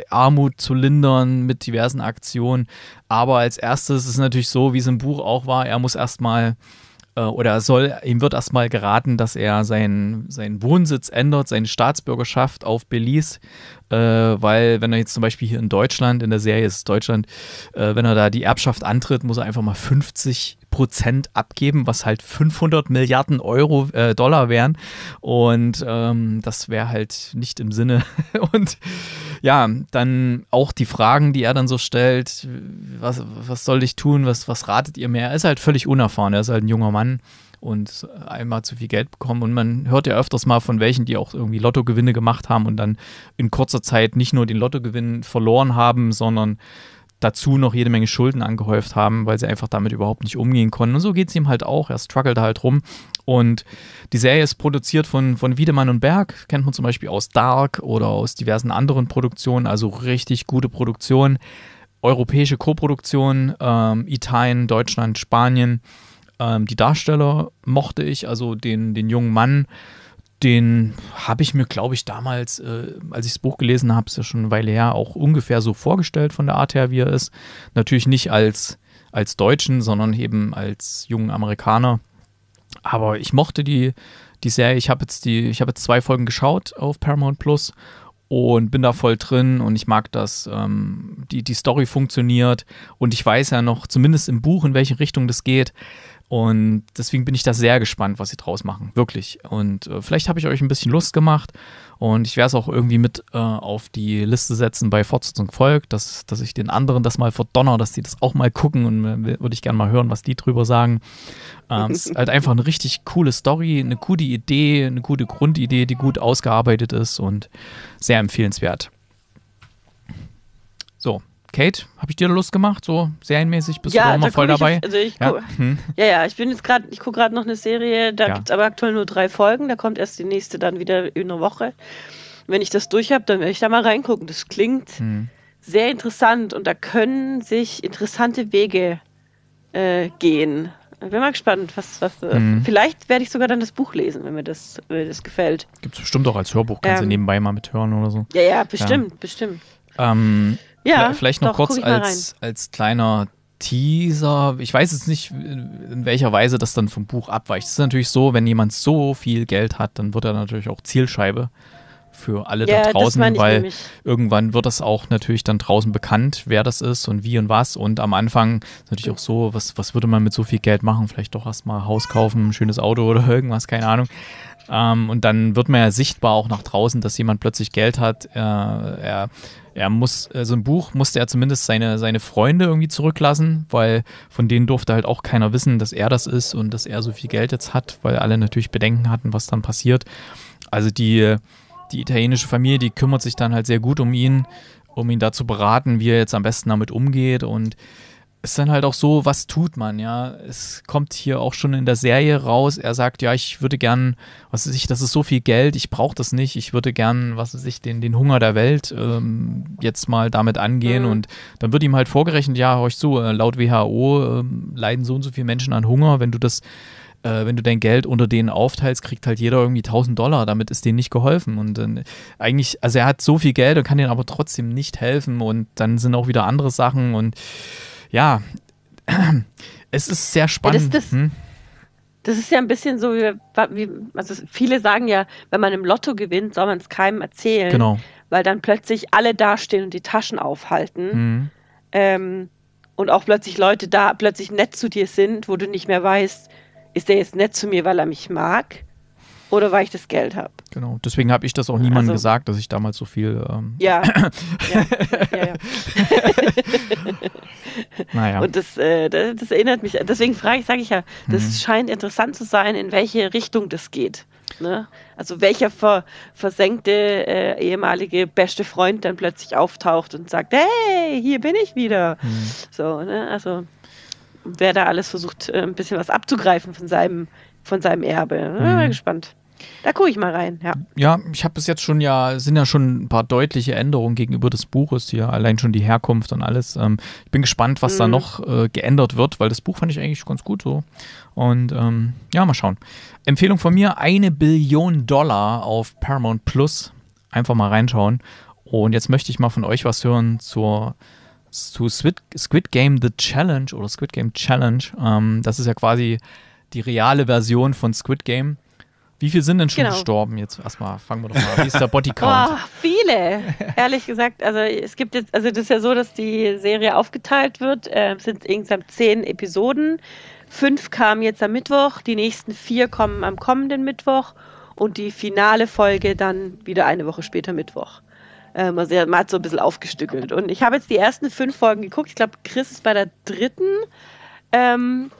B: Armut zu lindern mit diversen Aktionen. Aber als erstes ist es natürlich so, wie es im Buch auch war, er muss erstmal äh, oder soll, ihm wird erstmal geraten, dass er seinen, seinen Wohnsitz ändert, seine Staatsbürgerschaft auf Belize äh, weil wenn er jetzt zum Beispiel hier in Deutschland, in der Serie ist Deutschland, äh, wenn er da die Erbschaft antritt, muss er einfach mal 50 Prozent abgeben, was halt 500 Milliarden Euro, äh, Dollar wären. Und ähm, das wäre halt nicht im Sinne. Und ja, dann auch die Fragen, die er dann so stellt, was, was soll ich tun, was, was ratet ihr mir? Er ist halt völlig unerfahren, er ist halt ein junger Mann und einmal zu viel Geld bekommen. Und man hört ja öfters mal von welchen, die auch irgendwie Lottogewinne gemacht haben und dann in kurzer Zeit nicht nur den Lottogewinn verloren haben, sondern dazu noch jede Menge Schulden angehäuft haben, weil sie einfach damit überhaupt nicht umgehen konnten. Und so geht es ihm halt auch. Er struggelt halt rum. Und die Serie ist produziert von, von Wiedemann und Berg. Kennt man zum Beispiel aus Dark oder aus diversen anderen Produktionen. Also richtig gute Produktion. Europäische Koproduktion, ähm, Italien, Deutschland, Spanien. Ähm, die Darsteller mochte ich, also den, den jungen Mann, den habe ich mir, glaube ich, damals, äh, als ich das Buch gelesen habe, ist ja schon eine Weile her, auch ungefähr so vorgestellt von der Art her, wie er ist. Natürlich nicht als, als Deutschen, sondern eben als jungen Amerikaner. Aber ich mochte die, die Serie. Ich habe jetzt, hab jetzt zwei Folgen geschaut auf Paramount Plus und bin da voll drin und ich mag dass Ähm, die, die Story funktioniert und ich weiß ja noch, zumindest im Buch, in welche Richtung das geht. Und deswegen bin ich da sehr gespannt, was sie draus machen. Wirklich. Und äh, vielleicht habe ich euch ein bisschen Lust gemacht. Und ich werde es auch irgendwie mit äh, auf die Liste setzen bei Fortsetzung Volk, dass, dass ich den anderen das mal verdonner, dass die das auch mal gucken. Und äh, würde ich gerne mal hören, was die drüber sagen. Ähm, es ist halt einfach eine richtig coole Story, eine gute Idee, eine gute Grundidee, die gut ausgearbeitet ist und sehr empfehlenswert. Kate, habe ich dir Lust gemacht? So serienmäßig bist ja, du auch mal da voll dabei? Auf, also ich ja.
C: hm. ja. ja, ich bin jetzt gerade, ich gucke gerade noch eine Serie, da ja. gibt es aber aktuell nur drei Folgen, da kommt erst die nächste dann wieder in einer Woche. Wenn ich das durch habe, dann werde ich da mal reingucken. Das klingt hm. sehr interessant und da können sich interessante Wege äh, gehen. Ich bin mal gespannt, was, was mhm. vielleicht werde ich sogar dann das Buch lesen, wenn mir das, wenn mir das gefällt.
B: Gibt es bestimmt auch als Hörbuch, kannst ähm, du nebenbei mal mithören oder so. Ja, ja, bestimmt, ja. bestimmt. Ähm, ja, vielleicht noch doch, kurz als, als kleiner Teaser. Ich weiß jetzt nicht, in welcher Weise das dann vom Buch abweicht. Es ist natürlich so, wenn jemand so viel Geld hat, dann wird er natürlich auch Zielscheibe für alle ja, da draußen, weil irgendwann wird das auch natürlich dann draußen bekannt, wer das ist und wie und was. Und am Anfang ist natürlich auch so, was, was würde man mit so viel Geld machen? Vielleicht doch erstmal Haus kaufen, ein schönes Auto oder irgendwas, keine Ahnung. Ähm, und dann wird man ja sichtbar auch nach draußen, dass jemand plötzlich Geld hat. Äh, er, er muss, äh, so also ein Buch musste er zumindest seine, seine Freunde irgendwie zurücklassen, weil von denen durfte halt auch keiner wissen, dass er das ist und dass er so viel Geld jetzt hat, weil alle natürlich Bedenken hatten, was dann passiert. Also die, die italienische Familie, die kümmert sich dann halt sehr gut um ihn, um ihn dazu beraten, wie er jetzt am besten damit umgeht und ist dann halt auch so, was tut man, ja? Es kommt hier auch schon in der Serie raus, er sagt, ja, ich würde gern, was weiß ich, das ist so viel Geld, ich brauche das nicht, ich würde gern, was weiß ich, den, den Hunger der Welt ähm, jetzt mal damit angehen mhm. und dann wird ihm halt vorgerechnet, ja, hör ich zu, äh, laut WHO äh, leiden so und so viele Menschen an Hunger, wenn du das, äh, wenn du dein Geld unter denen aufteilst, kriegt halt jeder irgendwie 1000 Dollar, damit ist denen nicht geholfen und äh, eigentlich, also er hat so viel Geld und kann denen aber trotzdem nicht helfen und dann sind auch wieder andere Sachen und ja, es ist sehr spannend. Ja, das, das, hm?
C: das, ist ja ein bisschen so, wie, wie, also viele sagen ja, wenn man im Lotto gewinnt, soll man es keinem erzählen. Genau. Weil dann plötzlich alle dastehen und die Taschen aufhalten. Mhm. Ähm, und auch plötzlich Leute da plötzlich nett zu dir sind, wo du nicht mehr weißt, ist der jetzt nett zu mir, weil er mich mag oder weil ich das Geld habe.
B: Genau, deswegen habe ich das auch niemandem also, gesagt, dass ich damals so viel. Ähm ja, ja, ja, ja. naja. Und
C: das, äh, das, das, erinnert mich, deswegen frage ich, sage ich ja, das mhm. scheint interessant zu sein, in welche Richtung das geht. Ne? Also welcher ver, versenkte äh, ehemalige beste Freund dann plötzlich auftaucht und sagt, hey, hier bin ich wieder. Mhm. So, ne? Also wer da alles versucht, äh, ein bisschen was abzugreifen von seinem, von seinem Erbe. Ne? Mhm. Ja, gespannt. Da gucke ich mal rein, ja.
B: Ja, ich habe bis jetzt schon ja, sind ja schon ein paar deutliche Änderungen gegenüber des Buches hier, allein schon die Herkunft und alles. Ähm, ich bin gespannt, was mhm. da noch äh, geändert wird, weil das Buch fand ich eigentlich ganz gut so. Und ähm, ja, mal schauen. Empfehlung von mir, eine Billion Dollar auf Paramount Plus. Einfach mal reinschauen. Und jetzt möchte ich mal von euch was hören zur zu Squid Game The Challenge oder Squid Game Challenge. Ähm, das ist ja quasi die reale Version von Squid Game. Wie viele sind denn schon genau. gestorben jetzt? Erstmal fangen wir doch mal an. Wie ist der Bodycount? Oh,
C: viele. Ehrlich gesagt, also es gibt jetzt, also das ist ja so, dass die Serie aufgeteilt wird. Äh, es sind insgesamt zehn Episoden. Fünf kamen jetzt am Mittwoch, die nächsten vier kommen am kommenden Mittwoch und die finale Folge dann wieder eine Woche später Mittwoch. Ähm, also man hat so ein bisschen aufgestückelt. Und ich habe jetzt die ersten fünf Folgen geguckt. Ich glaube, Chris ist bei der dritten. Ähm,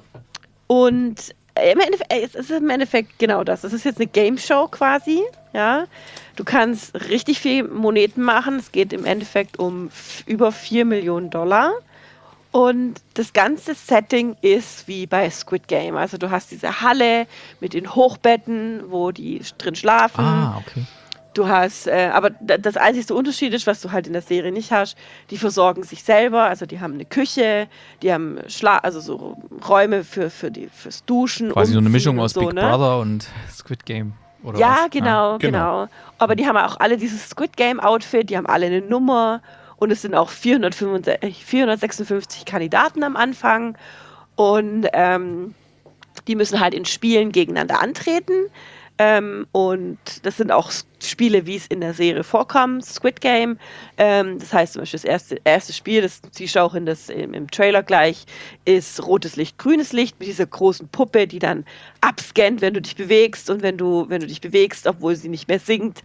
C: und im Endeffekt, äh, es ist im Endeffekt genau das. Es ist jetzt eine Game Show quasi. Ja, du kannst richtig viel Moneten machen. Es geht im Endeffekt um über 4 Millionen Dollar. Und das ganze Setting ist wie bei Squid Game. Also du hast diese Halle mit den Hochbetten, wo die drin schlafen. Ah, okay. Du hast, äh, aber das einzige Unterschied ist, was du halt in der Serie nicht hast, die versorgen sich selber, also die haben eine Küche, die haben Schla also so Räume für, für die, fürs Duschen. Quasi so eine Mischung aus so, Big ne? Brother
B: und Squid Game. Oder ja, genau, ah, genau,
C: genau. Aber die haben auch alle dieses Squid Game Outfit, die haben alle eine Nummer und es sind auch 456 äh, Kandidaten am Anfang und ähm, die müssen halt in Spielen gegeneinander antreten ähm, und das sind auch Spiele, wie es in der Serie vorkam, Squid Game. Ähm, das heißt zum Beispiel das erste, erste Spiel, das siehst du auch in das, im, im, Trailer gleich, ist rotes Licht, grünes Licht mit dieser großen Puppe, die dann abscannt, wenn du dich bewegst. Und wenn du, wenn du dich bewegst, obwohl sie nicht mehr singt,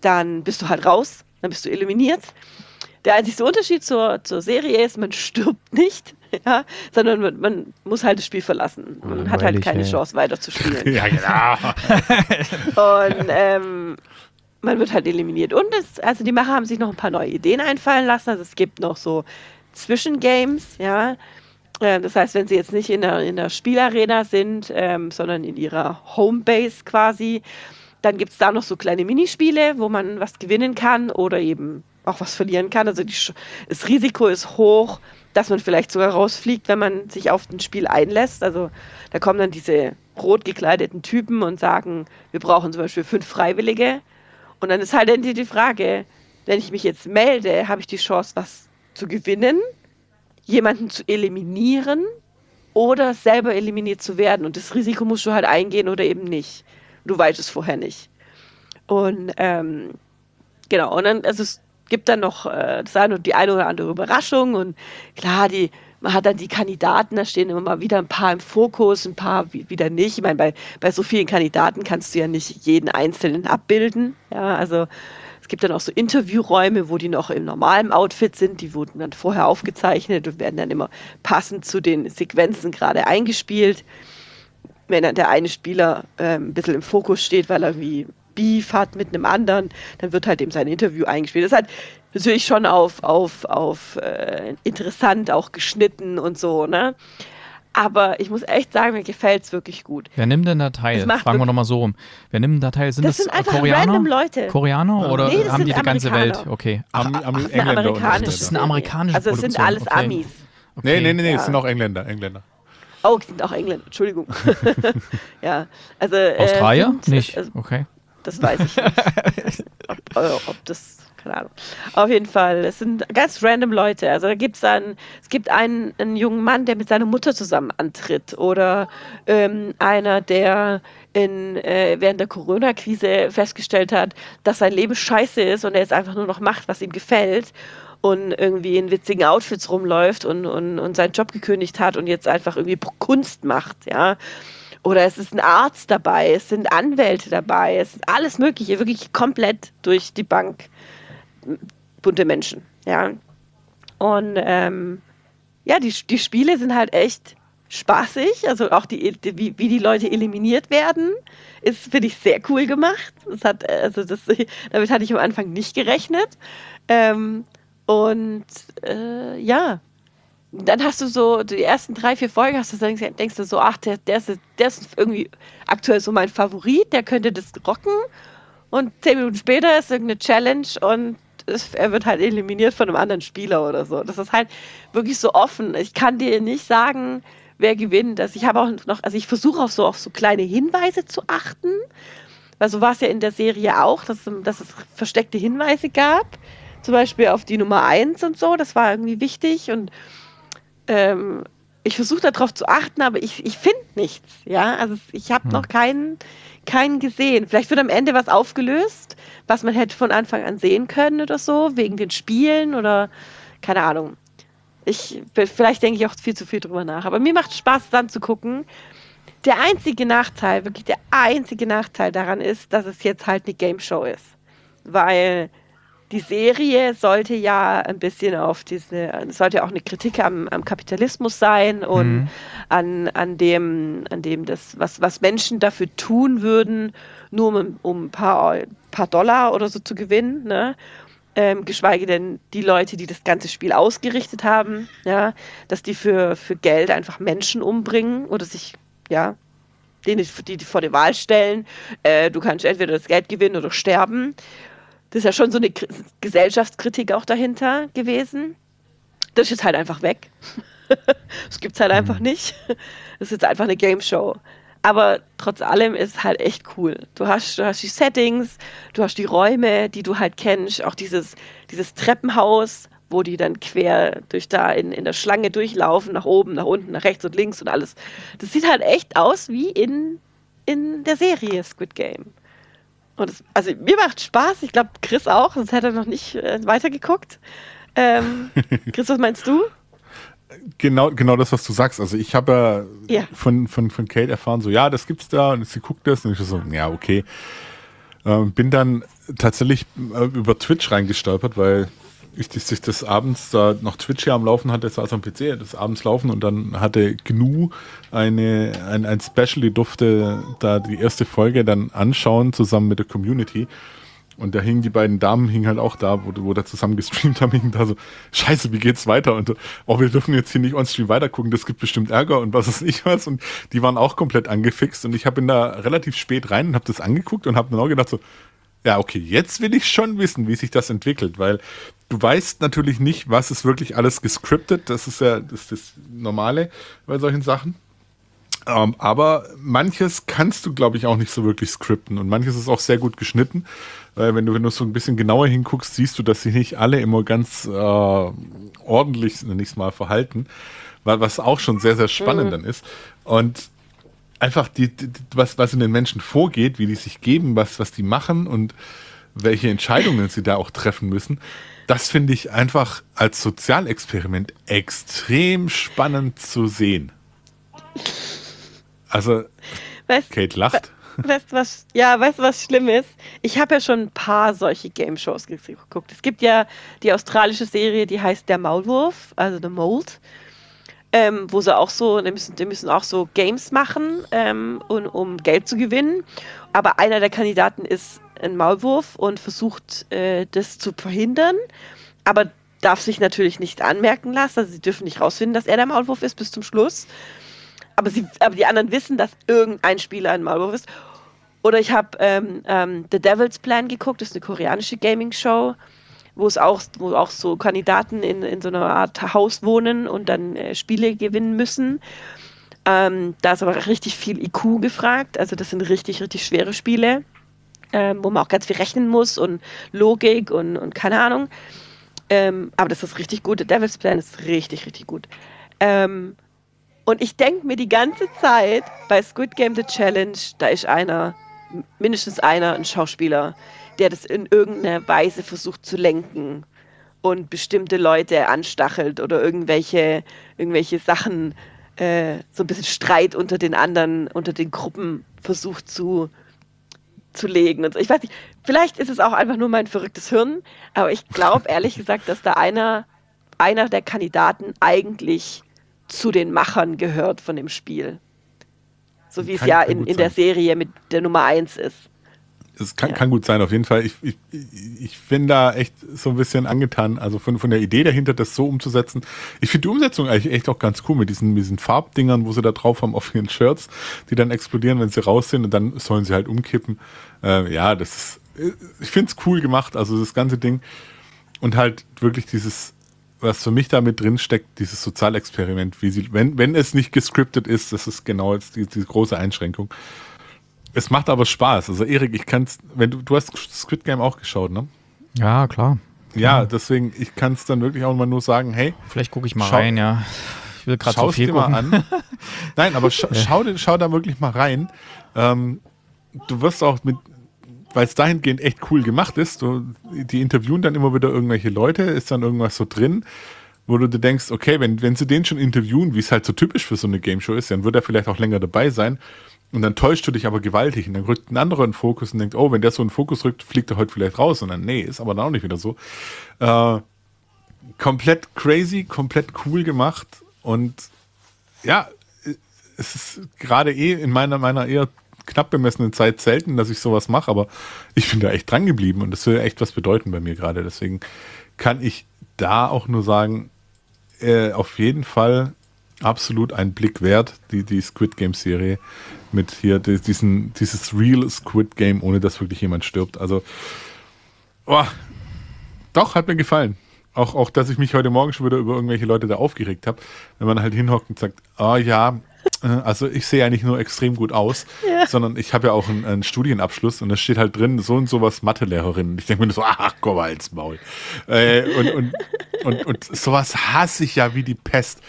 C: dann bist du halt raus, dann bist du eliminiert der einzige Unterschied zur, zur Serie ist, man stirbt nicht, ja, sondern man, man muss halt das Spiel verlassen. Man hat halt keine Chance weiterzuspielen. ja, genau. Und ähm, man wird halt eliminiert. Und es, also die Macher haben sich noch ein paar neue Ideen einfallen lassen. Also es gibt noch so Zwischengames, ja. Ähm, das heißt, wenn sie jetzt nicht in der, in der Spielarena sind, ähm, sondern in ihrer Homebase quasi, dann gibt es da noch so kleine Minispiele, wo man was gewinnen kann oder eben auch was verlieren kann. Also die, das Risiko ist hoch, dass man vielleicht sogar rausfliegt, wenn man sich auf ein Spiel einlässt. Also da kommen dann diese rot gekleideten Typen und sagen, wir brauchen zum Beispiel fünf Freiwillige. Und dann ist halt endlich die Frage, wenn ich mich jetzt melde, habe ich die Chance, was zu gewinnen, jemanden zu eliminieren oder selber eliminiert zu werden. Und das Risiko musst du halt eingehen oder eben nicht. Du weißt es vorher nicht. Und ähm, genau, und dann, also es gibt dann noch äh, die eine oder andere Überraschung und klar, die man hat dann die Kandidaten, da stehen immer mal wieder ein paar im Fokus, ein paar wieder nicht. Ich meine, bei, bei so vielen Kandidaten kannst du ja nicht jeden Einzelnen abbilden. Ja, also es gibt dann auch so Interviewräume, wo die noch im normalen Outfit sind. Die wurden dann vorher aufgezeichnet und werden dann immer passend zu den Sequenzen gerade eingespielt. Wenn dann der eine Spieler äh, ein bisschen im Fokus steht, weil er wie Beef hat mit einem anderen, dann wird halt eben sein Interview eingespielt. Das ist halt natürlich schon auf, auf, auf äh, interessant auch geschnitten und so, ne? Aber ich muss echt sagen, mir gefällt es wirklich gut.
B: Wer nimmt denn da teil? Fragen wir nochmal so rum. Wer nimmt da teil? Sind das, das sind einfach
C: Koreaner? random Leute. Koreaner oder nee, haben die die ganze Welt?
A: Okay. Am, am, Ach, Ach das ist eine amerikanische Also es sind alles okay. Amis.
C: Okay. Nee, nee, nee, nee, ja. es sind
A: auch Engländer. Engländer.
C: Oh, es sind auch Engländer, Entschuldigung. ja, also. Äh, Australier? Äh, Nicht. Also, okay. Das weiß ich nicht. ob, äh, ob das keine Ahnung. Auf jeden Fall, es sind ganz random Leute. Also da gibt es dann, es einen, einen jungen Mann, der mit seiner Mutter zusammen antritt oder ähm, einer, der in, äh, während der Corona-Krise festgestellt hat, dass sein Leben scheiße ist und er jetzt einfach nur noch macht, was ihm gefällt und irgendwie in witzigen Outfits rumläuft und, und, und seinen Job gekündigt hat und jetzt einfach irgendwie Kunst macht, ja. Oder es ist ein Arzt dabei, es sind Anwälte dabei, es ist alles Mögliche, wirklich komplett durch die Bank bunte Menschen. Ja. Und ähm, ja, die, die Spiele sind halt echt spaßig. Also auch die, die wie, wie die Leute eliminiert werden, ist, finde ich, sehr cool gemacht. Das hat, also das, damit hatte ich am Anfang nicht gerechnet. Ähm, und äh, ja, dann hast du so die ersten drei, vier Folgen, hast du, denkst, denkst du so, ach, der, der, ist, der ist irgendwie aktuell so mein Favorit, der könnte das rocken. Und zehn Minuten später ist irgendeine Challenge und er wird halt eliminiert von einem anderen Spieler oder so. Das ist halt wirklich so offen. Ich kann dir nicht sagen, wer gewinnt. Also ich habe auch noch, also ich versuche auch so auf so kleine Hinweise zu achten. Weil so war es ja in der Serie auch, dass, dass es versteckte Hinweise gab. Zum Beispiel auf die Nummer 1 und so. Das war irgendwie wichtig. Und ähm, ich versuche darauf zu achten, aber ich, ich finde nichts. Ja, also ich habe hm. noch keinen, keinen gesehen. Vielleicht wird am Ende was aufgelöst, was man hätte von Anfang an sehen können oder so, wegen den Spielen oder keine Ahnung. Ich, vielleicht denke ich auch viel zu viel drüber nach. Aber mir macht Spaß, dann zu gucken. Der einzige Nachteil, wirklich der einzige Nachteil daran ist, dass es jetzt halt eine Game Show ist. Weil die Serie sollte ja ein bisschen auf diese, sollte auch eine Kritik am, am Kapitalismus sein und mhm. an, an dem, an dem das, was, was Menschen dafür tun würden, nur um, um ein paar, paar Dollar oder so zu gewinnen, ne? Ähm, geschweige denn die Leute, die das ganze Spiel ausgerichtet haben, ja, dass die für, für Geld einfach Menschen umbringen oder sich, ja, denen die, die vor die Wahl stellen, äh, du kannst entweder das Geld gewinnen oder sterben. Das ist ja schon so eine Gesellschaftskritik auch dahinter gewesen. Das ist jetzt halt einfach weg. das gibt es halt einfach mhm. nicht. Das ist jetzt einfach eine Game Show. Aber trotz allem ist es halt echt cool. Du hast, du hast die Settings, du hast die Räume, die du halt kennst, auch dieses, dieses Treppenhaus, wo die dann quer durch da in, in der Schlange durchlaufen, nach oben, nach unten, nach rechts und links und alles. Das sieht halt echt aus wie in, in der Serie Squid Game. Das, also mir macht Spaß, ich glaube Chris auch, sonst hätte er noch nicht äh, weitergeguckt. Ähm, Chris, was meinst du?
A: Genau, genau das, was du sagst. Also ich habe äh, ja. von, von, von Kate erfahren, so ja, das gibt's da und sie guckt das und ich so, ja, okay. Ähm, bin dann tatsächlich äh, über Twitch reingestolpert, weil ich, ich, das abends da noch Twitch hier am Laufen hatte, saß am PC, das abends laufen und dann hatte GNU eine, ein, ein Special, die durfte da die erste Folge dann anschauen, zusammen mit der Community. Und da hingen die beiden Damen, hingen halt auch da, wo, wo da zusammen gestreamt haben, hingen da so, scheiße, wie geht's weiter? Und oh, wir dürfen jetzt hier nicht on-stream weitergucken, das gibt bestimmt Ärger und was ist nicht was. Und die waren auch komplett angefixt und ich habe in da relativ spät rein und habe das angeguckt und habe dann auch gedacht so, ja, okay, jetzt will ich schon wissen, wie sich das entwickelt, weil du weißt natürlich nicht, was ist wirklich alles gescriptet. Das ist ja das, ist das Normale bei solchen Sachen. Ähm, aber manches kannst du, glaube ich, auch nicht so wirklich skripten. Und manches ist auch sehr gut geschnitten. Äh, wenn, du, wenn du so ein bisschen genauer hinguckst, siehst du, dass sich nicht alle immer ganz äh, ordentlich, nenne ich mal, verhalten. Was auch schon sehr, sehr spannend mhm. dann ist. Und einfach, die, die, was, was in den Menschen vorgeht, wie die sich geben, was, was die machen und welche Entscheidungen sie da auch treffen müssen das finde ich einfach als Sozialexperiment extrem spannend zu sehen. Also, weißt, Kate lacht.
C: Weißt, was, ja, weißt du, was schlimm ist? Ich habe ja schon ein paar solche Game-Shows geguckt. Es gibt ja die australische Serie, die heißt Der Maulwurf, also The Mold. Ähm, wo sie auch so, die müssen, die müssen auch so Games machen, ähm, und, um Geld zu gewinnen. Aber einer der Kandidaten ist ein Maulwurf und versucht, äh, das zu verhindern. Aber darf sich natürlich nicht anmerken lassen. Also sie dürfen nicht rausfinden, dass er der Maulwurf ist bis zum Schluss. Aber, sie, aber die anderen wissen, dass irgendein Spieler ein Maulwurf ist. Oder ich habe ähm, ähm, The Devil's Plan geguckt, das ist eine koreanische Gaming-Show, wo es auch, wo auch so Kandidaten in, in so einer Art Haus wohnen und dann äh, Spiele gewinnen müssen. Ähm, da ist aber richtig viel IQ gefragt. Also das sind richtig, richtig schwere Spiele ähm, wo man auch ganz viel rechnen muss und Logik und, und keine Ahnung. Ähm, aber das ist richtig gut. The Devil's Plan ist richtig, richtig gut. Ähm, und ich denke mir die ganze Zeit bei Squid Game The Challenge, da ist einer, mindestens einer, ein Schauspieler, der das in irgendeiner Weise versucht zu lenken und bestimmte Leute anstachelt oder irgendwelche, irgendwelche Sachen, äh, so ein bisschen Streit unter den anderen, unter den Gruppen versucht zu, äh, zu legen. Und so. Ich weiß nicht, vielleicht ist es auch einfach nur mein verrücktes Hirn, aber ich glaube ehrlich gesagt, dass da einer, einer der Kandidaten eigentlich zu den Machern gehört von dem Spiel. So wie Kann es ja in, in der Serie mit der Nummer 1 ist
A: es kann, ja. kann, gut sein, auf jeden Fall. Ich, ich, ich bin da echt so ein bisschen angetan, also von, von der Idee dahinter, das so umzusetzen. Ich finde die Umsetzung eigentlich echt auch ganz cool mit diesen, diesen Farbdingern, wo sie da drauf haben auf ihren Shirts, die dann explodieren, wenn sie raus sind und dann sollen sie halt umkippen. Äh, ja, das ist, ich finde es cool gemacht, also das ganze Ding. Und halt wirklich dieses, was für mich da mit drin steckt, dieses Sozialexperiment, wie sie, wenn, wenn es nicht gescriptet ist, das ist genau jetzt die, die große Einschränkung. Es macht aber Spaß. Also Erik, ich kann's, wenn du, du hast Squid Game auch geschaut, ne?
B: Ja, klar.
A: Ja, ja. deswegen, ich kann es dann wirklich auch mal nur sagen, hey. Vielleicht gucke ich mal schau, rein, ja. Ich will gerade so viel dir mal an. Nein, aber scha ja. schau, schau da wirklich mal rein. Ähm, du wirst auch mit, weil es dahingehend echt cool gemacht ist, du, die interviewen dann immer wieder irgendwelche Leute, ist dann irgendwas so drin wo du dir denkst, okay, wenn, wenn sie den schon interviewen, wie es halt so typisch für so eine Game Show ist, dann wird er vielleicht auch länger dabei sein. Und dann täuscht du dich aber gewaltig und dann rückt ein anderer in Fokus und denkt, oh, wenn der so in Fokus rückt, fliegt er heute vielleicht raus. Und dann, nee, ist aber dann auch nicht wieder so. Äh, komplett crazy, komplett cool gemacht und ja, es ist gerade eh in meiner, meiner eher knapp bemessenen Zeit selten, dass ich sowas mache, aber ich bin da echt dran geblieben und das will echt was bedeuten bei mir gerade. Deswegen kann ich da auch nur sagen, äh, auf jeden Fall absolut ein Blick wert, die, die Squid Game Serie mit hier diesen, dieses Real Squid Game, ohne dass wirklich jemand stirbt. Also, oh, doch, hat mir gefallen. Auch, auch, dass ich mich heute Morgen schon wieder über irgendwelche Leute da aufgeregt habe, wenn man halt hinhockt und sagt, oh, ja, äh, also ich sehe ja nicht nur extrem gut aus, ja. sondern ich habe ja auch einen, einen Studienabschluss und da steht halt drin, so und sowas Mathelehrerin. Ich denke mir so, ach, komm mal ins Maul. Äh, und, und, und, und, sowas hasse ich ja wie die Pest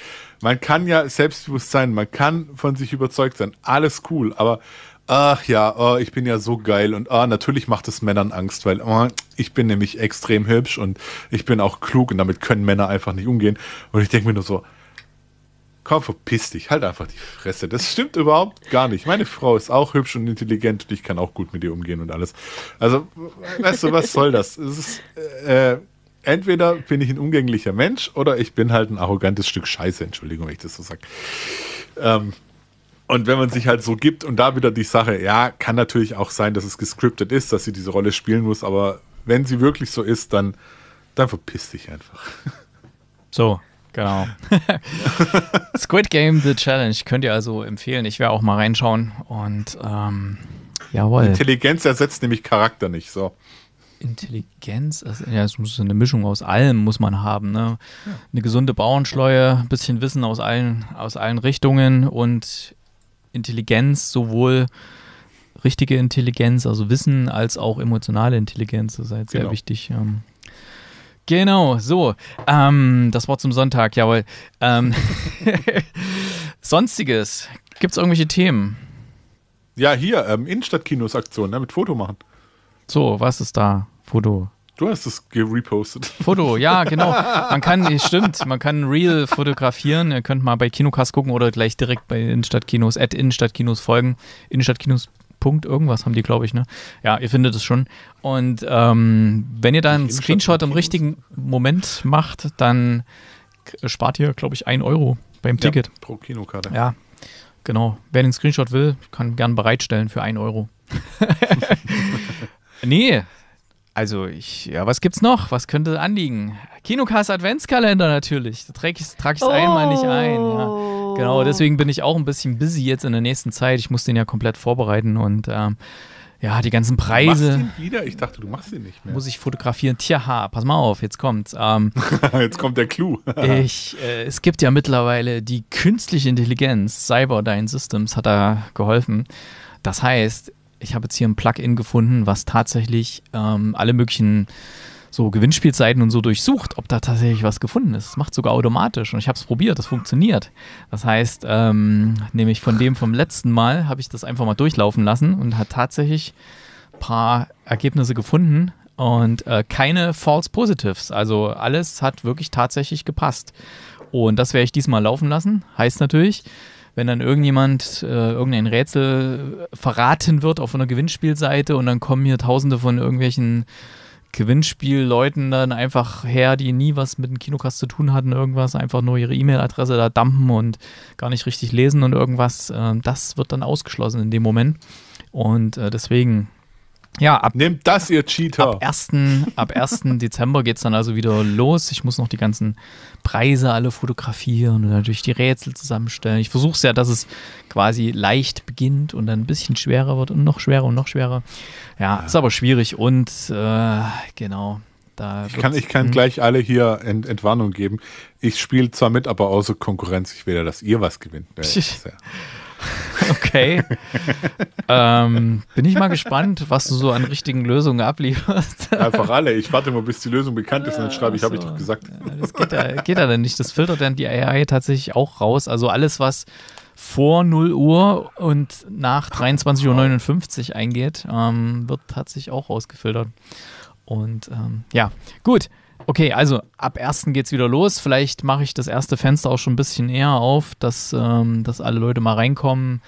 A: man kann ja selbstbewusst sein, man kann von sich überzeugt sein, alles cool, aber ach ja, oh, ich bin ja so geil und ah, natürlich macht es Männern Angst, weil oh, ich bin nämlich extrem hübsch und ich bin auch klug und damit können Männer einfach nicht umgehen. Und ich denke mir nur so, komm, verpiss dich, halt einfach die Fresse. Das stimmt überhaupt gar nicht. Meine Frau ist auch hübsch und intelligent und ich kann auch gut mit ihr umgehen und alles. Also, weißt du, was soll das? Es ist, äh, äh entweder bin ich ein umgänglicher Mensch oder ich bin halt ein arrogantes Stück Scheiße. Entschuldigung, wenn ich das so sage. Ähm, und wenn man sich halt so gibt und da wieder die Sache, ja, kann natürlich auch sein, dass es gescriptet ist, dass sie diese Rolle spielen muss, aber wenn sie wirklich so ist, dann, dann verpiss dich einfach. So, genau. Squid Game
B: The Challenge könnt ihr also empfehlen. Ich werde auch mal reinschauen und ähm,
A: jawohl. Intelligenz ersetzt nämlich Charakter nicht, so. Intelligenz, also, ja,
B: es muss eine Mischung aus allem muss man haben, ne? Ja. Eine gesunde Bauernschleue, ein bisschen Wissen aus allen, aus allen Richtungen und Intelligenz, sowohl richtige Intelligenz, also Wissen, als auch emotionale Intelligenz, das ist halt genau. sehr wichtig. Ähm. Genau, so. Ähm, das Wort zum Sonntag, jawohl. Ähm, Sonstiges. Gibt es irgendwelche Themen?
A: Ja, hier, ähm, Innenstadtkinos-Aktion, ne, mit Foto machen.
B: So, was ist da? Foto.
A: Du hast es gerepostet. Foto, ja, genau. Man
B: kann, stimmt, man kann Real fotografieren. Ihr könnt mal bei Kinocast gucken oder gleich direkt bei Innenstadtkinos, at Innenstadtkinos folgen. Innenstadtkinos. Punkt irgendwas haben die, glaube ich, ne? Ja, ihr findet es schon. Und ähm, wenn ihr da einen Screenshot im richtigen Moment macht, dann spart ihr, glaube ich, 1 Euro beim ja, Ticket. Pro Kinokarte. Ja, genau. Wer den Screenshot will, kann gern bereitstellen für 1 Euro. nee, also ich, ja, was gibt's noch? Was könnte anliegen? Kinocast Adventskalender natürlich. Da trage ich es oh. einmal nicht ein. Ja. Genau, oh. deswegen bin ich auch ein bisschen busy jetzt in der nächsten Zeit. Ich muss den ja komplett vorbereiten und ähm, ja, die ganzen Preise. Du machst
A: ihn wieder? Ich dachte, du machst ihn nicht
B: mehr. Muss ich fotografieren? Tja, pass mal auf, jetzt kommt's. Ähm, jetzt kommt der Clou. ich, äh, es gibt ja mittlerweile die künstliche Intelligenz. Cyber Dyne Systems hat da geholfen. Das heißt, ich habe jetzt hier ein Plugin gefunden, was tatsächlich ähm, alle möglichen so Gewinnspielzeiten und so durchsucht, ob da tatsächlich was gefunden ist. Das macht sogar automatisch und ich habe es probiert, das funktioniert. Das heißt, ähm, nämlich von dem vom letzten Mal habe ich das einfach mal durchlaufen lassen und hat tatsächlich ein paar Ergebnisse gefunden und äh, keine False Positives. Also alles hat wirklich tatsächlich gepasst. Und das werde ich diesmal laufen lassen. Heißt natürlich, wenn dann irgendjemand äh, irgendein Rätsel verraten wird auf einer Gewinnspielseite und dann kommen hier tausende von irgendwelchen Gewinnspielleuten dann einfach her, die nie was mit dem Kinocast zu tun hatten, irgendwas, einfach nur ihre E-Mail-Adresse da dumpen und gar nicht richtig lesen und irgendwas. Ähm, das wird dann ausgeschlossen in dem Moment. Und äh, deswegen ja, ab, Nehmt das, ihr
A: Cheater! Ab 1.
B: ab 1. Dezember geht es dann also wieder los. Ich muss noch die ganzen Preise alle fotografieren und natürlich die Rätsel zusammenstellen. Ich versuche es ja, dass es quasi leicht beginnt und dann ein bisschen schwerer wird und noch schwerer und noch schwerer. Ja, ja. ist aber schwierig und äh, genau. Da ich kann, ich kann gleich
A: alle hier Ent Entwarnung geben. Ich spiele zwar mit, aber außer Konkurrenz. Ich will ja, dass ihr was gewinnt. Ja,
B: Okay. ähm, bin ich mal gespannt, was du so an richtigen Lösungen
A: ablieferst. Einfach alle. Ich warte mal, bis die Lösung bekannt ist und dann schreibe ich, habe ich doch gesagt. das geht ja, geht
B: ja dann nicht. Das filtert dann die AI tatsächlich auch raus. Also alles, was vor 0 Uhr und nach 23.59 Uhr eingeht, ähm, wird tatsächlich auch rausgefiltert. Und ähm, ja, gut. Okay, also ab 1. geht's wieder los. Vielleicht mache ich das erste Fenster auch schon ein bisschen eher auf, dass, ähm, dass alle Leute mal reinkommen.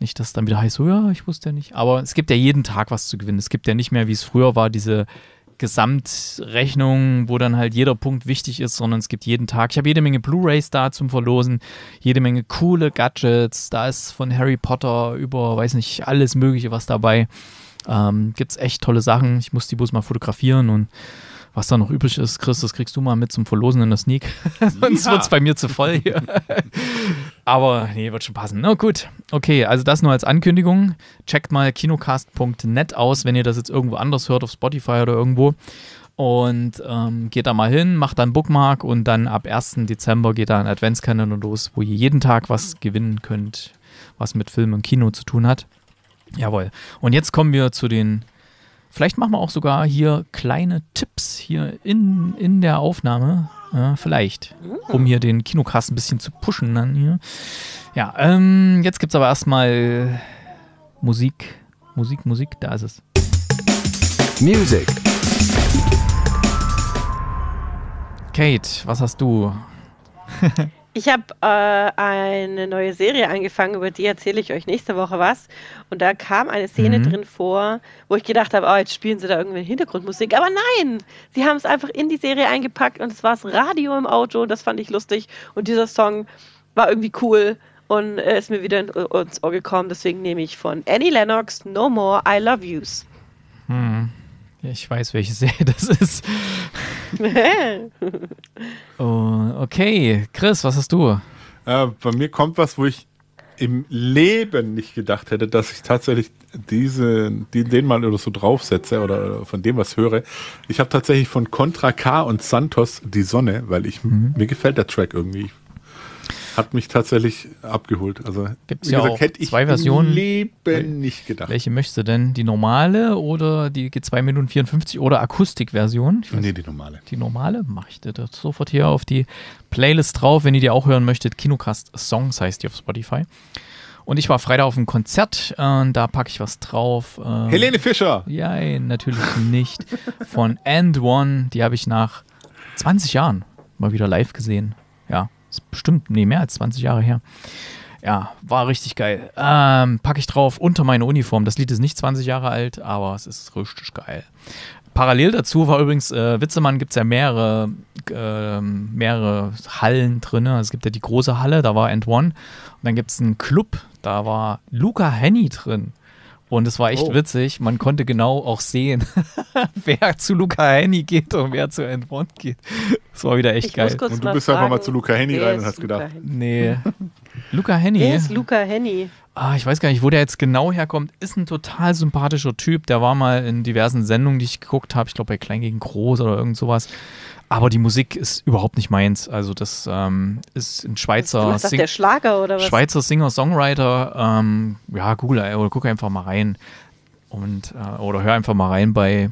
B: Nicht, dass dann wieder heißt, oh ja, ich wusste ja nicht. Aber es gibt ja jeden Tag was zu gewinnen. Es gibt ja nicht mehr, wie es früher war, diese Gesamtrechnung, wo dann halt jeder Punkt wichtig ist, sondern es gibt jeden Tag. Ich habe jede Menge Blu-rays da zum Verlosen, jede Menge coole Gadgets. Da ist von Harry Potter über, weiß nicht, alles Mögliche was dabei. Ähm, gibt's echt tolle Sachen. Ich muss die bloß mal fotografieren und was da noch übrig ist, Chris, das kriegst du mal mit zum Verlosen in der Sneak. Sonst ja. wird es bei mir zu voll hier. Aber nee, wird schon passen. Na gut. Okay, also das nur als Ankündigung. Checkt mal kinocast.net aus, wenn ihr das jetzt irgendwo anders hört, auf Spotify oder irgendwo. Und ähm, geht da mal hin, macht dann Bookmark und dann ab 1. Dezember geht da ein Adventskalender los, wo ihr jeden Tag was gewinnen könnt, was mit Film und Kino zu tun hat. Jawohl. Und jetzt kommen wir zu den Vielleicht machen wir auch sogar hier kleine Tipps hier in, in der Aufnahme. Ja, äh, vielleicht. Uh. Um hier den Kinocast ein bisschen zu pushen dann hier. Ja, ähm, jetzt gibt's aber erstmal Musik. Musik, Musik, da ist es.
C: Music. Kate,
B: was hast du?
C: Ich habe äh, eine neue Serie angefangen, über die erzähle ich euch nächste Woche was. Und da kam eine Szene mhm. drin vor, wo ich gedacht habe, oh, jetzt spielen sie da irgendwelche Hintergrundmusik. Aber nein, sie haben es einfach in die Serie eingepackt und es war das Radio im Auto und das fand ich lustig. Und dieser Song war irgendwie cool und äh, ist mir wieder äh, ins Ohr gekommen. Deswegen nehme ich von Annie Lennox No More I Love Yous.
B: Mhm. Ich weiß, welche Serie das ist. oh, okay, Chris, was hast du?
A: Äh, bei mir kommt was, wo ich im Leben nicht gedacht hätte, dass ich tatsächlich diese, den mal oder so draufsetze oder von dem was höre. Ich habe tatsächlich von Contra K und Santos die Sonne, weil ich mhm. mir gefällt der Track irgendwie. Ich hat mich tatsächlich abgeholt. Also gibt's ja gesagt, auch
B: zwei Versionen. Leben nicht gedacht. Welche möchtest du denn? Die normale oder die g 2 Minuten 54 oder Akustikversion? Nee, die normale. Die normale mache ich dir das sofort hier auf die Playlist drauf, wenn ihr die auch hören möchtet. Kinocast Songs heißt die auf Spotify. Und ich war Freitag auf einem Konzert äh, da packe ich was drauf. Ähm, Helene Fischer! Ja, natürlich nicht. Von And One, die habe ich nach 20 Jahren mal wieder live gesehen ist bestimmt, nee, mehr als 20 Jahre her. Ja, war richtig geil. Ähm, packe ich drauf unter meine Uniform. Das Lied ist nicht 20 Jahre alt, aber es ist richtig geil. Parallel dazu war übrigens, äh, Witzemann gibt es ja mehrere, äh, mehrere Hallen drin. Also es gibt ja die große Halle, da war End One. Und dann gibt es einen Club, da war Luca Henny drin. Und es war echt oh. witzig. Man konnte genau auch sehen, wer zu Luca Henny geht und wer zu End geht. Es war wieder echt ich geil. Und du bist einfach
C: mal zu Luca Henny rein und hast gedacht. Henni?
A: Nee. Luca Henny.
B: Wer ist
C: Luca Henny?
B: ah, ich weiß gar nicht, wo der jetzt genau herkommt, ist ein total sympathischer Typ. Der war mal in diversen Sendungen, die ich geguckt habe. Ich glaube, bei Klein gegen Groß oder irgend sowas. Aber die Musik ist überhaupt nicht meins. Also, das ähm, ist ein Schweizer. Du das der Schlager oder was? Schweizer Singer-Songwriter. Ähm, ja, google oder guck einfach mal rein. Und, äh, oder hör einfach mal rein bei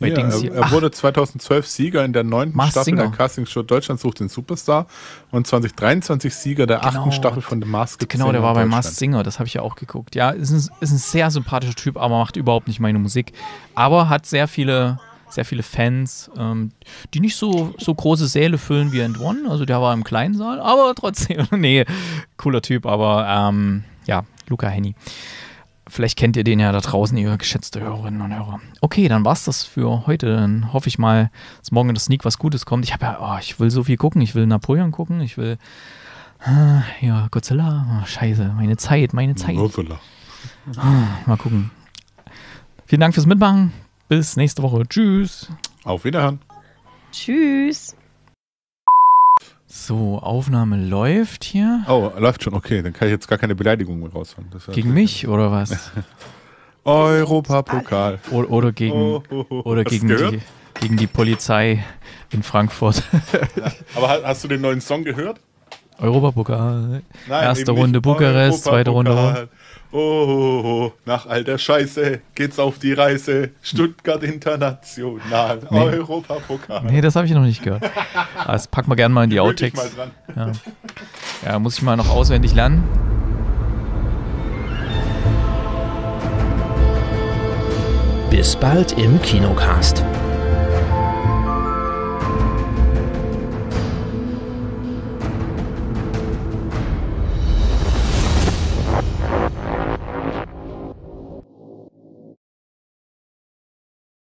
A: bei ja, Dings hier. Er, wurde 2012 Sieger in der neunten Staffel Singer. der Castingshow Deutschland sucht den Superstar und 2023 Sieger der genau, achten Staffel von The Masked Genau, der war bei Mars Singer,
B: das habe ich ja auch geguckt. Ja, ist ein, ist ein sehr sympathischer Typ, aber macht überhaupt nicht meine Musik. Aber hat sehr viele sehr viele Fans, ähm, die nicht so, so große Säle füllen wie End One. Also der war im kleinen Saal, aber trotzdem, nee, cooler Typ, aber ähm, ja, Luca Henny vielleicht kennt ihr den ja da draußen, ihr geschätzte Hörerinnen und Hörer. Okay, dann war's das für heute. Dann hoffe ich mal, dass morgen in der Sneak was Gutes kommt. Ich habe ja, oh, ich will so viel gucken. Ich will Napoleon gucken. Ich will, ah, ja, Godzilla. Oh, scheiße, meine Zeit, meine Zeit. Godzilla. Ah, mal gucken. Vielen Dank fürs Mitmachen. Bis nächste Woche. Tschüss. Auf Wiederhören. Tschüss.
A: So, Aufnahme läuft hier. Oh, läuft schon, okay. Dann kann ich jetzt gar keine Beleidigung mehr raushauen. gegen mich
B: oder was? Europapokal. Oder, oder gegen, oh, oh, oh. Oder gegen, die, gegen die Polizei in Frankfurt.
A: ja, aber hast du den neuen Song gehört?
B: Europapokal. Erste Runde Bukarest, zweite Runde.
A: Oh, oh, oh, nach alter Scheiße geht's auf die Reise. Stuttgart International, nee. Europapokal. Nee, das habe ich noch nicht gehört.
B: das also packen wir gerne mal in die Outtakes. Ja. ja, muss ich mal noch auswendig lernen. Bis bald im
A: Kinocast.